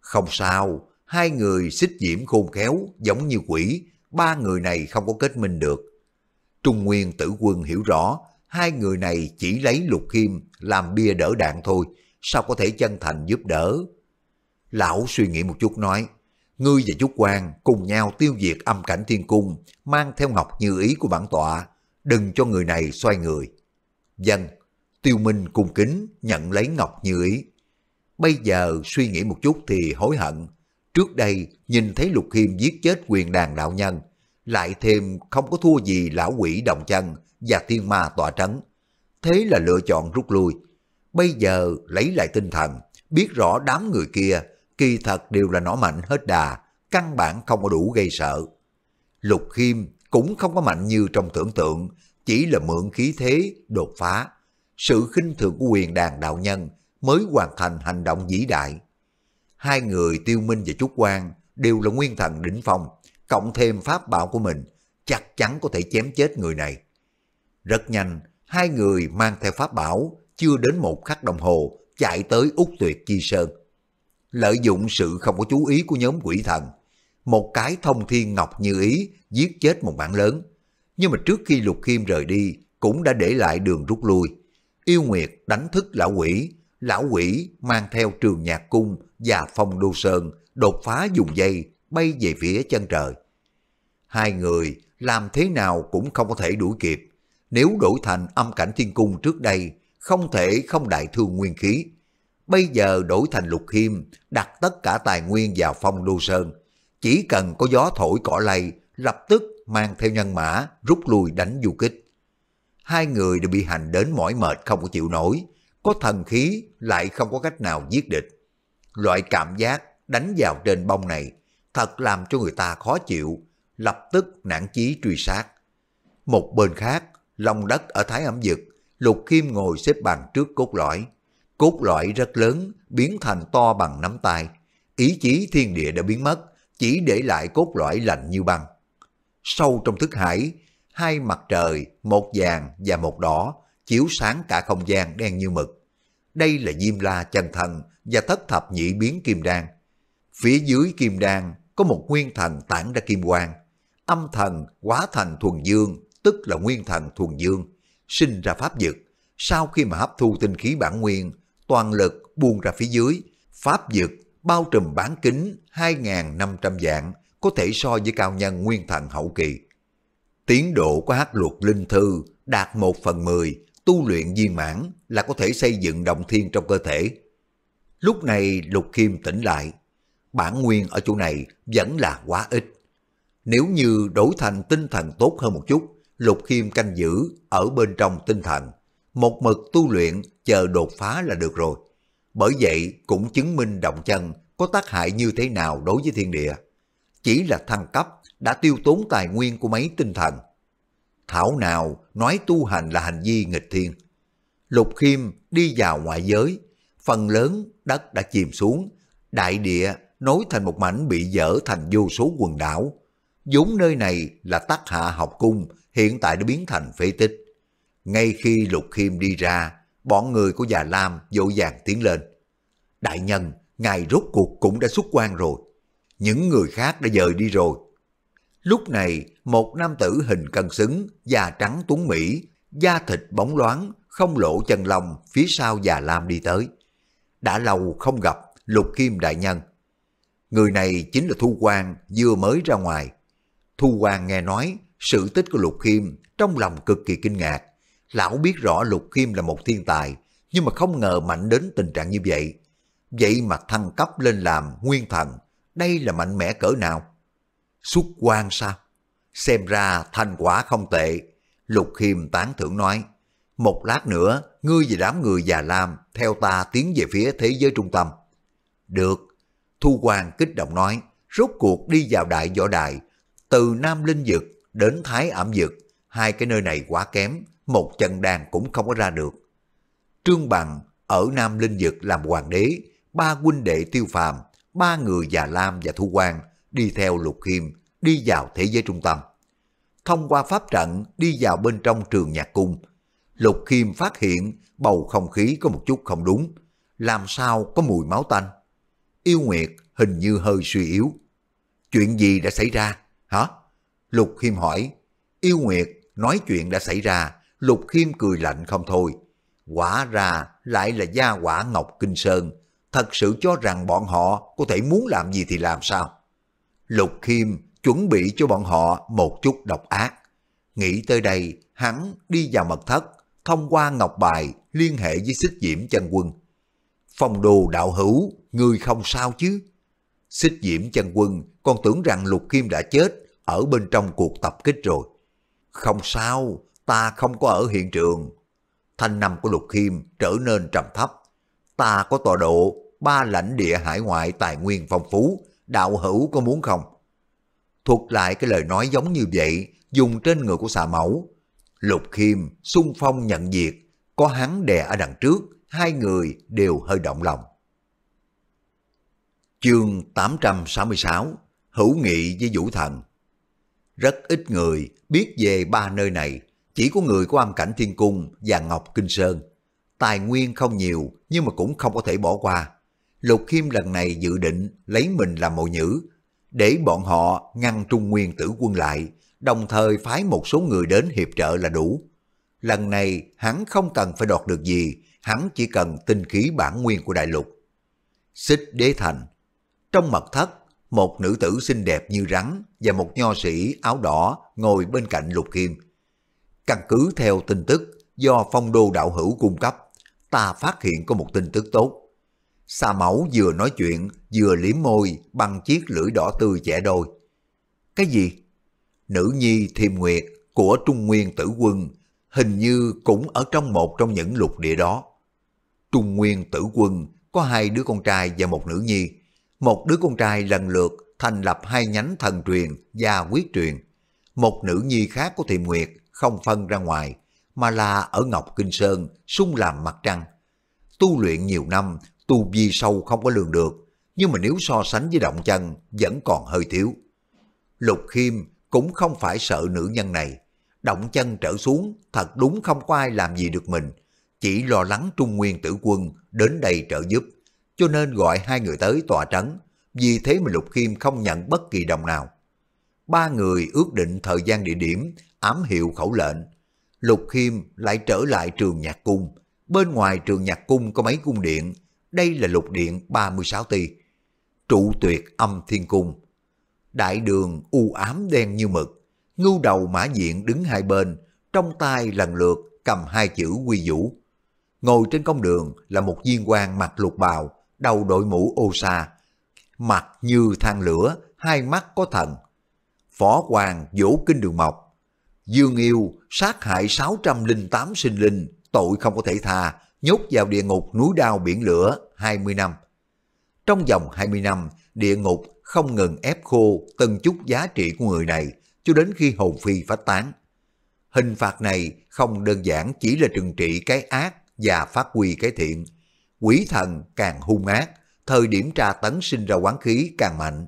A: Không sao, hai người xích diễm khôn khéo, giống như quỷ, ba người này không có kết minh được. Trung Nguyên tử quân hiểu rõ, hai người này chỉ lấy lục khiêm làm bia đỡ đạn thôi, sao có thể chân thành giúp đỡ. Lão suy nghĩ một chút nói, ngươi và Trúc quan cùng nhau tiêu diệt âm cảnh thiên cung, mang theo ngọc như ý của bản tọa, đừng cho người này xoay người. Dân, vâng. tiêu minh cung kính nhận lấy ngọc như ý. Bây giờ suy nghĩ một chút thì hối hận. Trước đây nhìn thấy Lục Khiêm giết chết quyền đàn đạo nhân, lại thêm không có thua gì lão quỷ đồng chân, và thiên ma tỏa trắng Thế là lựa chọn rút lui. Bây giờ lấy lại tinh thần, biết rõ đám người kia kỳ thật đều là nó mạnh hết đà, căn bản không có đủ gây sợ. Lục Khiêm cũng không có mạnh như trong tưởng tượng, chỉ là mượn khí thế đột phá. Sự khinh thường của quyền đàn đạo nhân mới hoàn thành hành động vĩ đại. Hai người Tiêu Minh và Trúc quan đều là nguyên thần đỉnh phong, cộng thêm pháp bảo của mình, chắc chắn có thể chém chết người này. Rất nhanh, hai người mang theo pháp bảo, chưa đến một khắc đồng hồ, chạy tới Úc Tuyệt Chi Sơn. Lợi dụng sự không có chú ý của nhóm quỷ thần, một cái thông thiên ngọc như ý giết chết một bản lớn. Nhưng mà trước khi Lục kim rời đi, cũng đã để lại đường rút lui. Yêu Nguyệt đánh thức lão quỷ, lão quỷ mang theo trường nhạc cung và phong đô sơn đột phá dùng dây bay về phía chân trời. Hai người làm thế nào cũng không có thể đuổi kịp, nếu đổi thành âm cảnh thiên cung trước đây, không thể không đại thương nguyên khí. Bây giờ đổi thành lục khiêm, đặt tất cả tài nguyên vào phong đô sơn. Chỉ cần có gió thổi cỏ lay, lập tức mang theo nhân mã, rút lui đánh du kích. Hai người đều bị hành đến mỏi mệt không có chịu nổi, có thần khí lại không có cách nào giết địch. Loại cảm giác đánh vào trên bông này thật làm cho người ta khó chịu, lập tức nản chí truy sát. Một bên khác, lòng đất ở Thái Ẩm Dực, Lục kim ngồi xếp bằng trước cốt lõi. Cốt lõi rất lớn, biến thành to bằng nắm tay. Ý chí thiên địa đã biến mất, chỉ để lại cốt lõi lạnh như băng. Sâu trong thức hải, hai mặt trời, một vàng và một đỏ, chiếu sáng cả không gian đen như mực. Đây là Diêm La chân thần và thất thập nhị biến kim đan. Phía dưới kim đan có một nguyên thần tản ra kim quang. Âm thần quá thành thuần dương tức là nguyên thần thuần dương, sinh ra pháp dực. Sau khi mà hấp thu tinh khí bản nguyên, toàn lực buông ra phía dưới, pháp dực bao trùm bán kính 2.500 dạng, có thể so với cao nhân nguyên thần hậu kỳ. Tiến độ của hát luật linh thư đạt 1 phần 10, tu luyện viên mãn là có thể xây dựng động thiên trong cơ thể. Lúc này Lục Khiêm tỉnh lại, bản nguyên ở chỗ này vẫn là quá ít. Nếu như đổi thành tinh thần tốt hơn một chút, Lục Khiêm canh giữ ở bên trong tinh thần, một mực tu luyện chờ đột phá là được rồi. Bởi vậy cũng chứng minh động chân có tác hại như thế nào đối với thiên địa. Chỉ là thăng cấp đã tiêu tốn tài nguyên của mấy tinh thần. Thảo nào nói tu hành là hành vi nghịch thiên. Lục Khiêm đi vào ngoại giới, phần lớn đất đã chìm xuống, đại địa nối thành một mảnh bị dở thành vô số quần đảo. vốn nơi này là tắc hạ học cung hiện tại đã biến thành phế tích. Ngay khi Lục Khiêm đi ra, bọn người của già Lam dỗ dàng tiến lên. Đại nhân, ngài rốt cuộc cũng đã xuất quan rồi. Những người khác đã dời đi rồi. Lúc này, một nam tử hình cân xứng, da trắng tuấn Mỹ, da thịt bóng loáng, không lộ chân lòng phía sau già Lam đi tới. Đã lâu không gặp Lục Kim Đại Nhân. Người này chính là Thu Quang vừa mới ra ngoài. Thu Quang nghe nói sự tích của Lục Khiêm trong lòng cực kỳ kinh ngạc. Lão biết rõ Lục Khiêm là một thiên tài, nhưng mà không ngờ mạnh đến tình trạng như vậy. Vậy mà thăng cấp lên làm nguyên thần, đây là mạnh mẽ cỡ nào? Xuất quan sao? Xem ra thành quả không tệ. Lục Khiêm tán thưởng nói, một lát nữa ngươi và đám người già lam theo ta tiến về phía thế giới trung tâm. Được, Thu Quang kích động nói, rốt cuộc đi vào đại võ đại, từ Nam Linh Dực đến thái ẩm dực, hai cái nơi này quá kém, một chân đàn cũng không có ra được. Trương Bằng ở Nam Linh Dực làm hoàng đế, ba huynh đệ tiêu phàm, ba người già Lam và Thu Quang đi theo Lục Khiêm đi vào thế giới trung tâm. Thông qua pháp trận đi vào bên trong trường nhạc cung, Lục Khiêm phát hiện bầu không khí có một chút không đúng, làm sao có mùi máu tanh. Yêu Nguyệt hình như hơi suy yếu. Chuyện gì đã xảy ra, hả? Lục Khiêm hỏi, Yêu Nguyệt nói chuyện đã xảy ra, Lục Khiêm cười lạnh không thôi. Quả ra lại là gia quả Ngọc Kinh Sơn, thật sự cho rằng bọn họ có thể muốn làm gì thì làm sao. Lục Khiêm chuẩn bị cho bọn họ một chút độc ác. Nghĩ tới đây, hắn đi vào mật thất, thông qua ngọc bài liên hệ với xích diễm chân quân. Phòng đồ đạo hữu, người không sao chứ? Xích diễm chân quân còn tưởng rằng Lục Khiêm đã chết, ở bên trong cuộc tập kích rồi. Không sao, ta không có ở hiện trường. Thanh năm của Lục Khiêm trở nên trầm thấp. Ta có tọa độ, ba lãnh địa hải ngoại tài nguyên phong phú, đạo hữu có muốn không? Thuật lại cái lời nói giống như vậy, dùng trên người của xà mẫu. Lục Khiêm xung phong nhận việc, có hắn đè ở đằng trước, hai người đều hơi động lòng. Chương 866 Hữu nghị với Vũ Thần rất ít người biết về ba nơi này, chỉ có người của âm cảnh thiên cung và Ngọc Kinh Sơn. Tài nguyên không nhiều nhưng mà cũng không có thể bỏ qua. Lục Khiêm lần này dự định lấy mình làm mồi nhữ, để bọn họ ngăn Trung Nguyên tử quân lại, đồng thời phái một số người đến hiệp trợ là đủ. Lần này hắn không cần phải đoạt được gì, hắn chỉ cần tinh khí bản nguyên của đại lục. Xích Đế Thành Trong mật thất, một nữ tử xinh đẹp như rắn và một nho sĩ áo đỏ ngồi bên cạnh Lục Khiêm. Căn cứ theo tin tức do phong đô đạo hữu cung cấp, ta phát hiện có một tin tức tốt. xa mẫu vừa nói chuyện, vừa liếm môi bằng chiếc lưỡi đỏ tươi trẻ đôi. Cái gì? Nữ nhi thiêm nguyệt của Trung Nguyên tử quân hình như cũng ở trong một trong những lục địa đó. Trung Nguyên tử quân có hai đứa con trai và một nữ nhi, một đứa con trai lần lượt thành lập hai nhánh thần truyền và quyết truyền. Một nữ nhi khác của Thiềm Nguyệt không phân ra ngoài, mà là ở Ngọc Kinh Sơn, sung làm mặt trăng. Tu luyện nhiều năm, tu vi sâu không có lường được, nhưng mà nếu so sánh với động chân vẫn còn hơi thiếu. Lục Khiêm cũng không phải sợ nữ nhân này. Động chân trở xuống, thật đúng không có ai làm gì được mình. Chỉ lo lắng Trung Nguyên tử quân đến đây trợ giúp cho nên gọi hai người tới tòa trấn, vì thế mà Lục Khiêm không nhận bất kỳ đồng nào. Ba người ước định thời gian địa điểm, ám hiệu khẩu lệnh. Lục Khiêm lại trở lại trường nhạc cung. Bên ngoài trường nhạc cung có mấy cung điện, đây là lục điện 36 ti. Trụ tuyệt âm thiên cung. Đại đường u ám đen như mực, ngưu đầu mã diện đứng hai bên, trong tay lần lượt cầm hai chữ quy vũ. Ngồi trên công đường là một viên quan mặc lục bào, đầu đội mũ ô sa, mặt như than lửa, hai mắt có thần. Phó Hoàng vỗ kinh đường mộc. Dương Yêu sát hại 608 sinh linh, tội không có thể tha, nhốt vào địa ngục núi đao biển lửa 20 năm. Trong vòng 20 năm, địa ngục không ngừng ép khô từng chút giá trị của người này cho đến khi hồn phi phát tán. Hình phạt này không đơn giản chỉ là trừng trị cái ác và phát huy cái thiện, quỷ thần càng hung ác, thời điểm tra tấn sinh ra quán khí càng mạnh,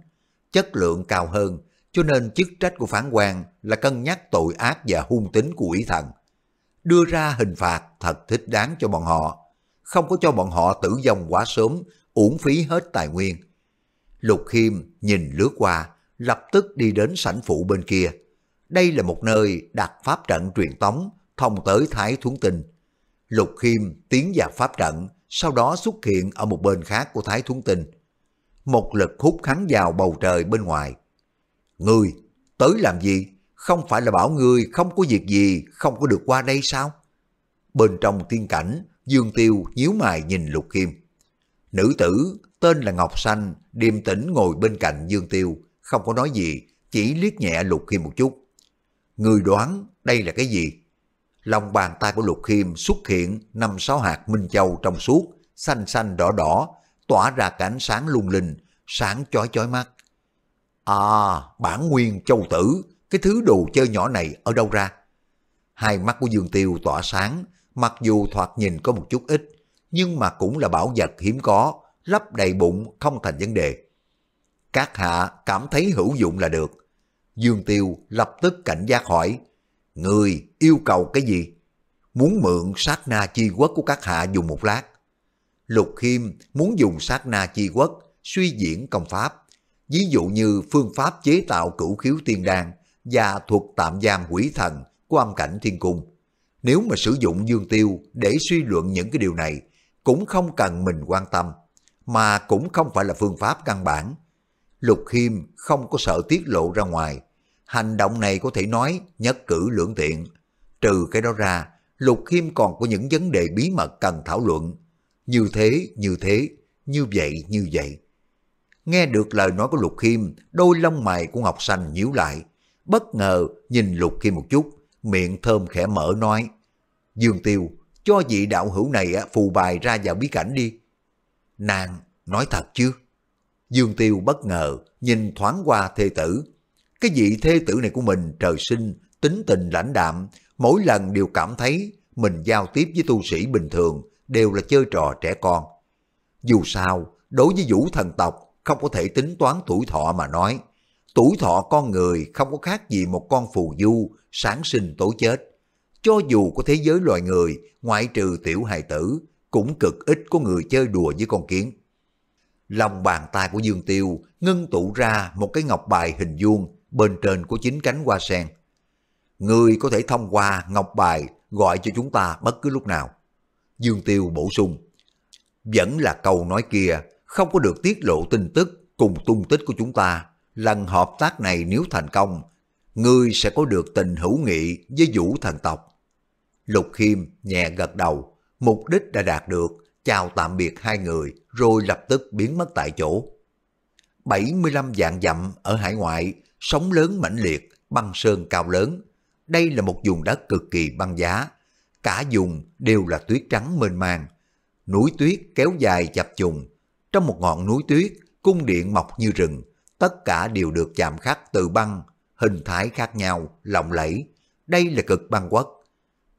A: chất lượng cao hơn, cho nên chức trách của phán quan là cân nhắc tội ác và hung tính của quỷ thần. Đưa ra hình phạt thật thích đáng cho bọn họ, không có cho bọn họ tử vong quá sớm, uổng phí hết tài nguyên. Lục Khiêm nhìn lướt qua, lập tức đi đến sảnh phụ bên kia. Đây là một nơi đặt pháp trận truyền tống, thông tới Thái Thuấn Tinh. Lục Khiêm tiến vào pháp trận, sau đó xuất hiện ở một bên khác của Thái Thuấn Tinh. Một lực hút hắn vào bầu trời bên ngoài. Ngươi, tới làm gì? Không phải là bảo ngươi không có việc gì, không có được qua đây sao? Bên trong thiên cảnh, Dương Tiêu nhíu mày nhìn Lục Kim Nữ tử tên là Ngọc Xanh, điềm tĩnh ngồi bên cạnh Dương Tiêu, không có nói gì, chỉ liếc nhẹ Lục Kim một chút. Người đoán đây là cái gì? lòng bàn tay của Lục Khiêm xuất hiện năm sáu hạt minh châu trong suốt, xanh xanh đỏ đỏ, tỏa ra cả ánh sáng lung linh, sáng chói chói mắt. À, bản nguyên châu tử, cái thứ đồ chơi nhỏ này ở đâu ra? Hai mắt của Dương Tiêu tỏa sáng, mặc dù thoạt nhìn có một chút ít, nhưng mà cũng là bảo vật hiếm có, lấp đầy bụng không thành vấn đề. Các hạ cảm thấy hữu dụng là được. Dương Tiêu lập tức cảnh giác hỏi, Người yêu cầu cái gì? Muốn mượn sát na chi quốc của các hạ dùng một lát. Lục Khiêm muốn dùng sát na chi quốc, suy diễn công pháp. Ví dụ như phương pháp chế tạo cửu khiếu tiên đan và thuật tạm giam quỷ thần của âm cảnh thiên cung. Nếu mà sử dụng dương tiêu để suy luận những cái điều này, cũng không cần mình quan tâm, mà cũng không phải là phương pháp căn bản. Lục Khiêm không có sợ tiết lộ ra ngoài. Hành động này có thể nói nhất cử lưỡng tiện, Trừ cái đó ra, Lục Khiêm còn có những vấn đề bí mật cần thảo luận. Như thế, như thế, như vậy, như vậy. Nghe được lời nói của Lục Khiêm, đôi lông mày của Ngọc Sành nhíu lại. Bất ngờ nhìn Lục Khiêm một chút, miệng thơm khẽ mở nói. Dương Tiêu, cho vị đạo hữu này phù bài ra vào bí cảnh đi. Nàng, nói thật chứ? Dương Tiêu bất ngờ, nhìn thoáng qua thê tử. Cái vị thê tử này của mình trời sinh, tính tình lãnh đạm, mỗi lần đều cảm thấy mình giao tiếp với tu sĩ bình thường đều là chơi trò trẻ con. Dù sao, đối với vũ thần tộc không có thể tính toán tuổi thọ mà nói. Tuổi thọ con người không có khác gì một con phù du, sáng sinh tối chết. Cho dù của thế giới loài người, ngoại trừ tiểu hài tử, cũng cực ít có người chơi đùa với con kiến. Lòng bàn tay của Dương Tiêu ngưng tụ ra một cái ngọc bài hình vuông bên trên của chính cánh hoa sen người có thể thông qua ngọc bài gọi cho chúng ta bất cứ lúc nào. Dương Tiêu bổ sung, vẫn là câu nói kia, không có được tiết lộ tin tức cùng tung tích của chúng ta. Lần hợp tác này nếu thành công, người sẽ có được tình hữu nghị với vũ thần tộc. Lục Khiêm nhẹ gật đầu, mục đích đã đạt được, chào tạm biệt hai người, rồi lập tức biến mất tại chỗ. 75 dạng dặm ở hải ngoại, sóng lớn mãnh liệt, băng sơn cao lớn, đây là một vùng đất cực kỳ băng giá. Cả vùng đều là tuyết trắng mênh mang. Núi tuyết kéo dài chập trùng. Trong một ngọn núi tuyết, cung điện mọc như rừng. Tất cả đều được chạm khắc từ băng, hình thái khác nhau, lộng lẫy. Đây là cực băng quốc.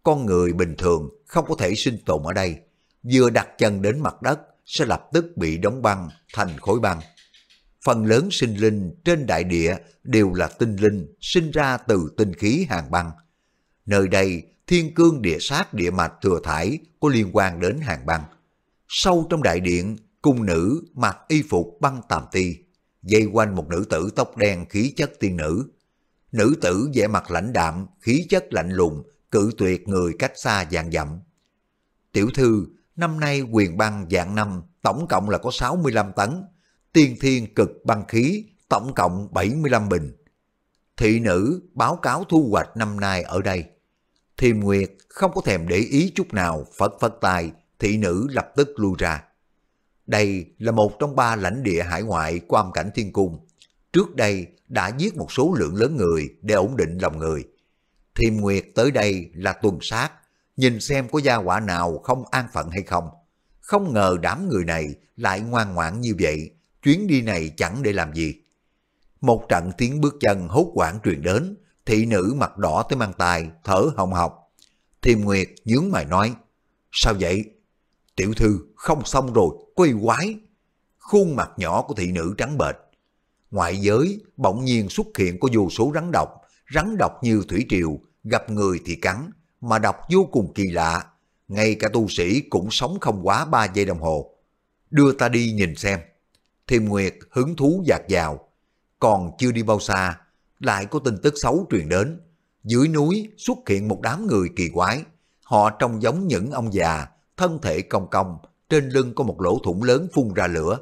A: Con người bình thường không có thể sinh tồn ở đây. Vừa đặt chân đến mặt đất sẽ lập tức bị đóng băng thành khối băng phần lớn sinh linh trên đại địa đều là tinh linh sinh ra từ tinh khí hàng băng. Nơi đây, thiên cương địa sát địa mạch thừa thải có liên quan đến hàng băng. Sâu trong đại điện, cung nữ mặc y phục băng tàm ti, dây quanh một nữ tử tóc đen khí chất tiên nữ. Nữ tử vẻ mặt lãnh đạm, khí chất lạnh lùng, cử tuyệt người cách xa dạng dặm. Tiểu thư, năm nay quyền băng dạng năm tổng cộng là có 65 tấn, tiên thiên cực băng khí, tổng cộng 75 bình. Thị nữ báo cáo thu hoạch năm nay ở đây. Thiềm Nguyệt không có thèm để ý chút nào, phật phật tài, thị nữ lập tức lui ra. Đây là một trong ba lãnh địa hải ngoại quan cảnh thiên cung. Trước đây đã giết một số lượng lớn người để ổn định lòng người. Thiềm Nguyệt tới đây là tuần sát, nhìn xem có gia quả nào không an phận hay không. Không ngờ đám người này lại ngoan ngoãn như vậy, chuyến đi này chẳng để làm gì. Một trận tiếng bước chân hốt quảng truyền đến, thị nữ mặt đỏ tới mang tài, thở hồng học. Thiềm Nguyệt nhướng mày nói, sao vậy? Tiểu thư không xong rồi, quay quái. Khuôn mặt nhỏ của thị nữ trắng bệch. Ngoại giới bỗng nhiên xuất hiện có vô số rắn độc, rắn độc như thủy triều, gặp người thì cắn, mà độc vô cùng kỳ lạ. Ngay cả tu sĩ cũng sống không quá 3 giây đồng hồ. Đưa ta đi nhìn xem thiềm Nguyệt hứng thú dạt dào. Còn chưa đi bao xa, lại có tin tức xấu truyền đến. Dưới núi xuất hiện một đám người kỳ quái. Họ trông giống những ông già, thân thể cong cong, trên lưng có một lỗ thủng lớn phun ra lửa.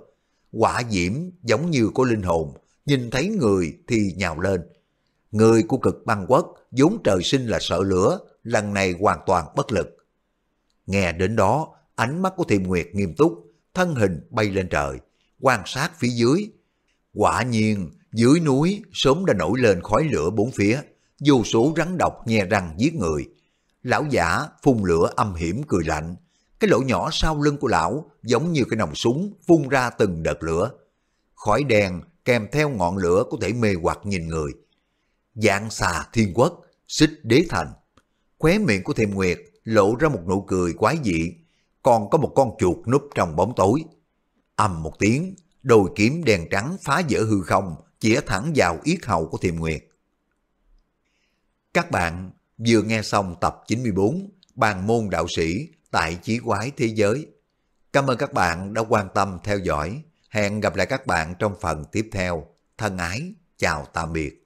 A: Quả diễm giống như có linh hồn, nhìn thấy người thì nhào lên. Người của cực băng quốc vốn trời sinh là sợ lửa, lần này hoàn toàn bất lực. Nghe đến đó, ánh mắt của Thiềm Nguyệt nghiêm túc, thân hình bay lên trời, quan sát phía dưới. Quả nhiên, dưới núi sớm đã nổi lên khói lửa bốn phía, vô số rắn độc nhe răng giết người. Lão giả phun lửa âm hiểm cười lạnh, cái lỗ nhỏ sau lưng của lão giống như cái nòng súng phun ra từng đợt lửa. Khói đèn kèm theo ngọn lửa có thể mê hoặc nhìn người. Dạng xà thiên quốc, xích đế thành. Khóe miệng của thêm nguyệt lộ ra một nụ cười quái dị, còn có một con chuột núp trong bóng tối ầm một tiếng, đôi kiếm đèn trắng phá vỡ hư không, chĩa thẳng vào yết hầu của Thiềm Nguyệt. Các bạn vừa nghe xong tập 94 Bàn môn đạo sĩ tại chí quái thế giới. Cảm ơn các bạn đã quan tâm theo dõi. Hẹn gặp lại các bạn trong phần tiếp theo. Thân ái, chào tạm biệt.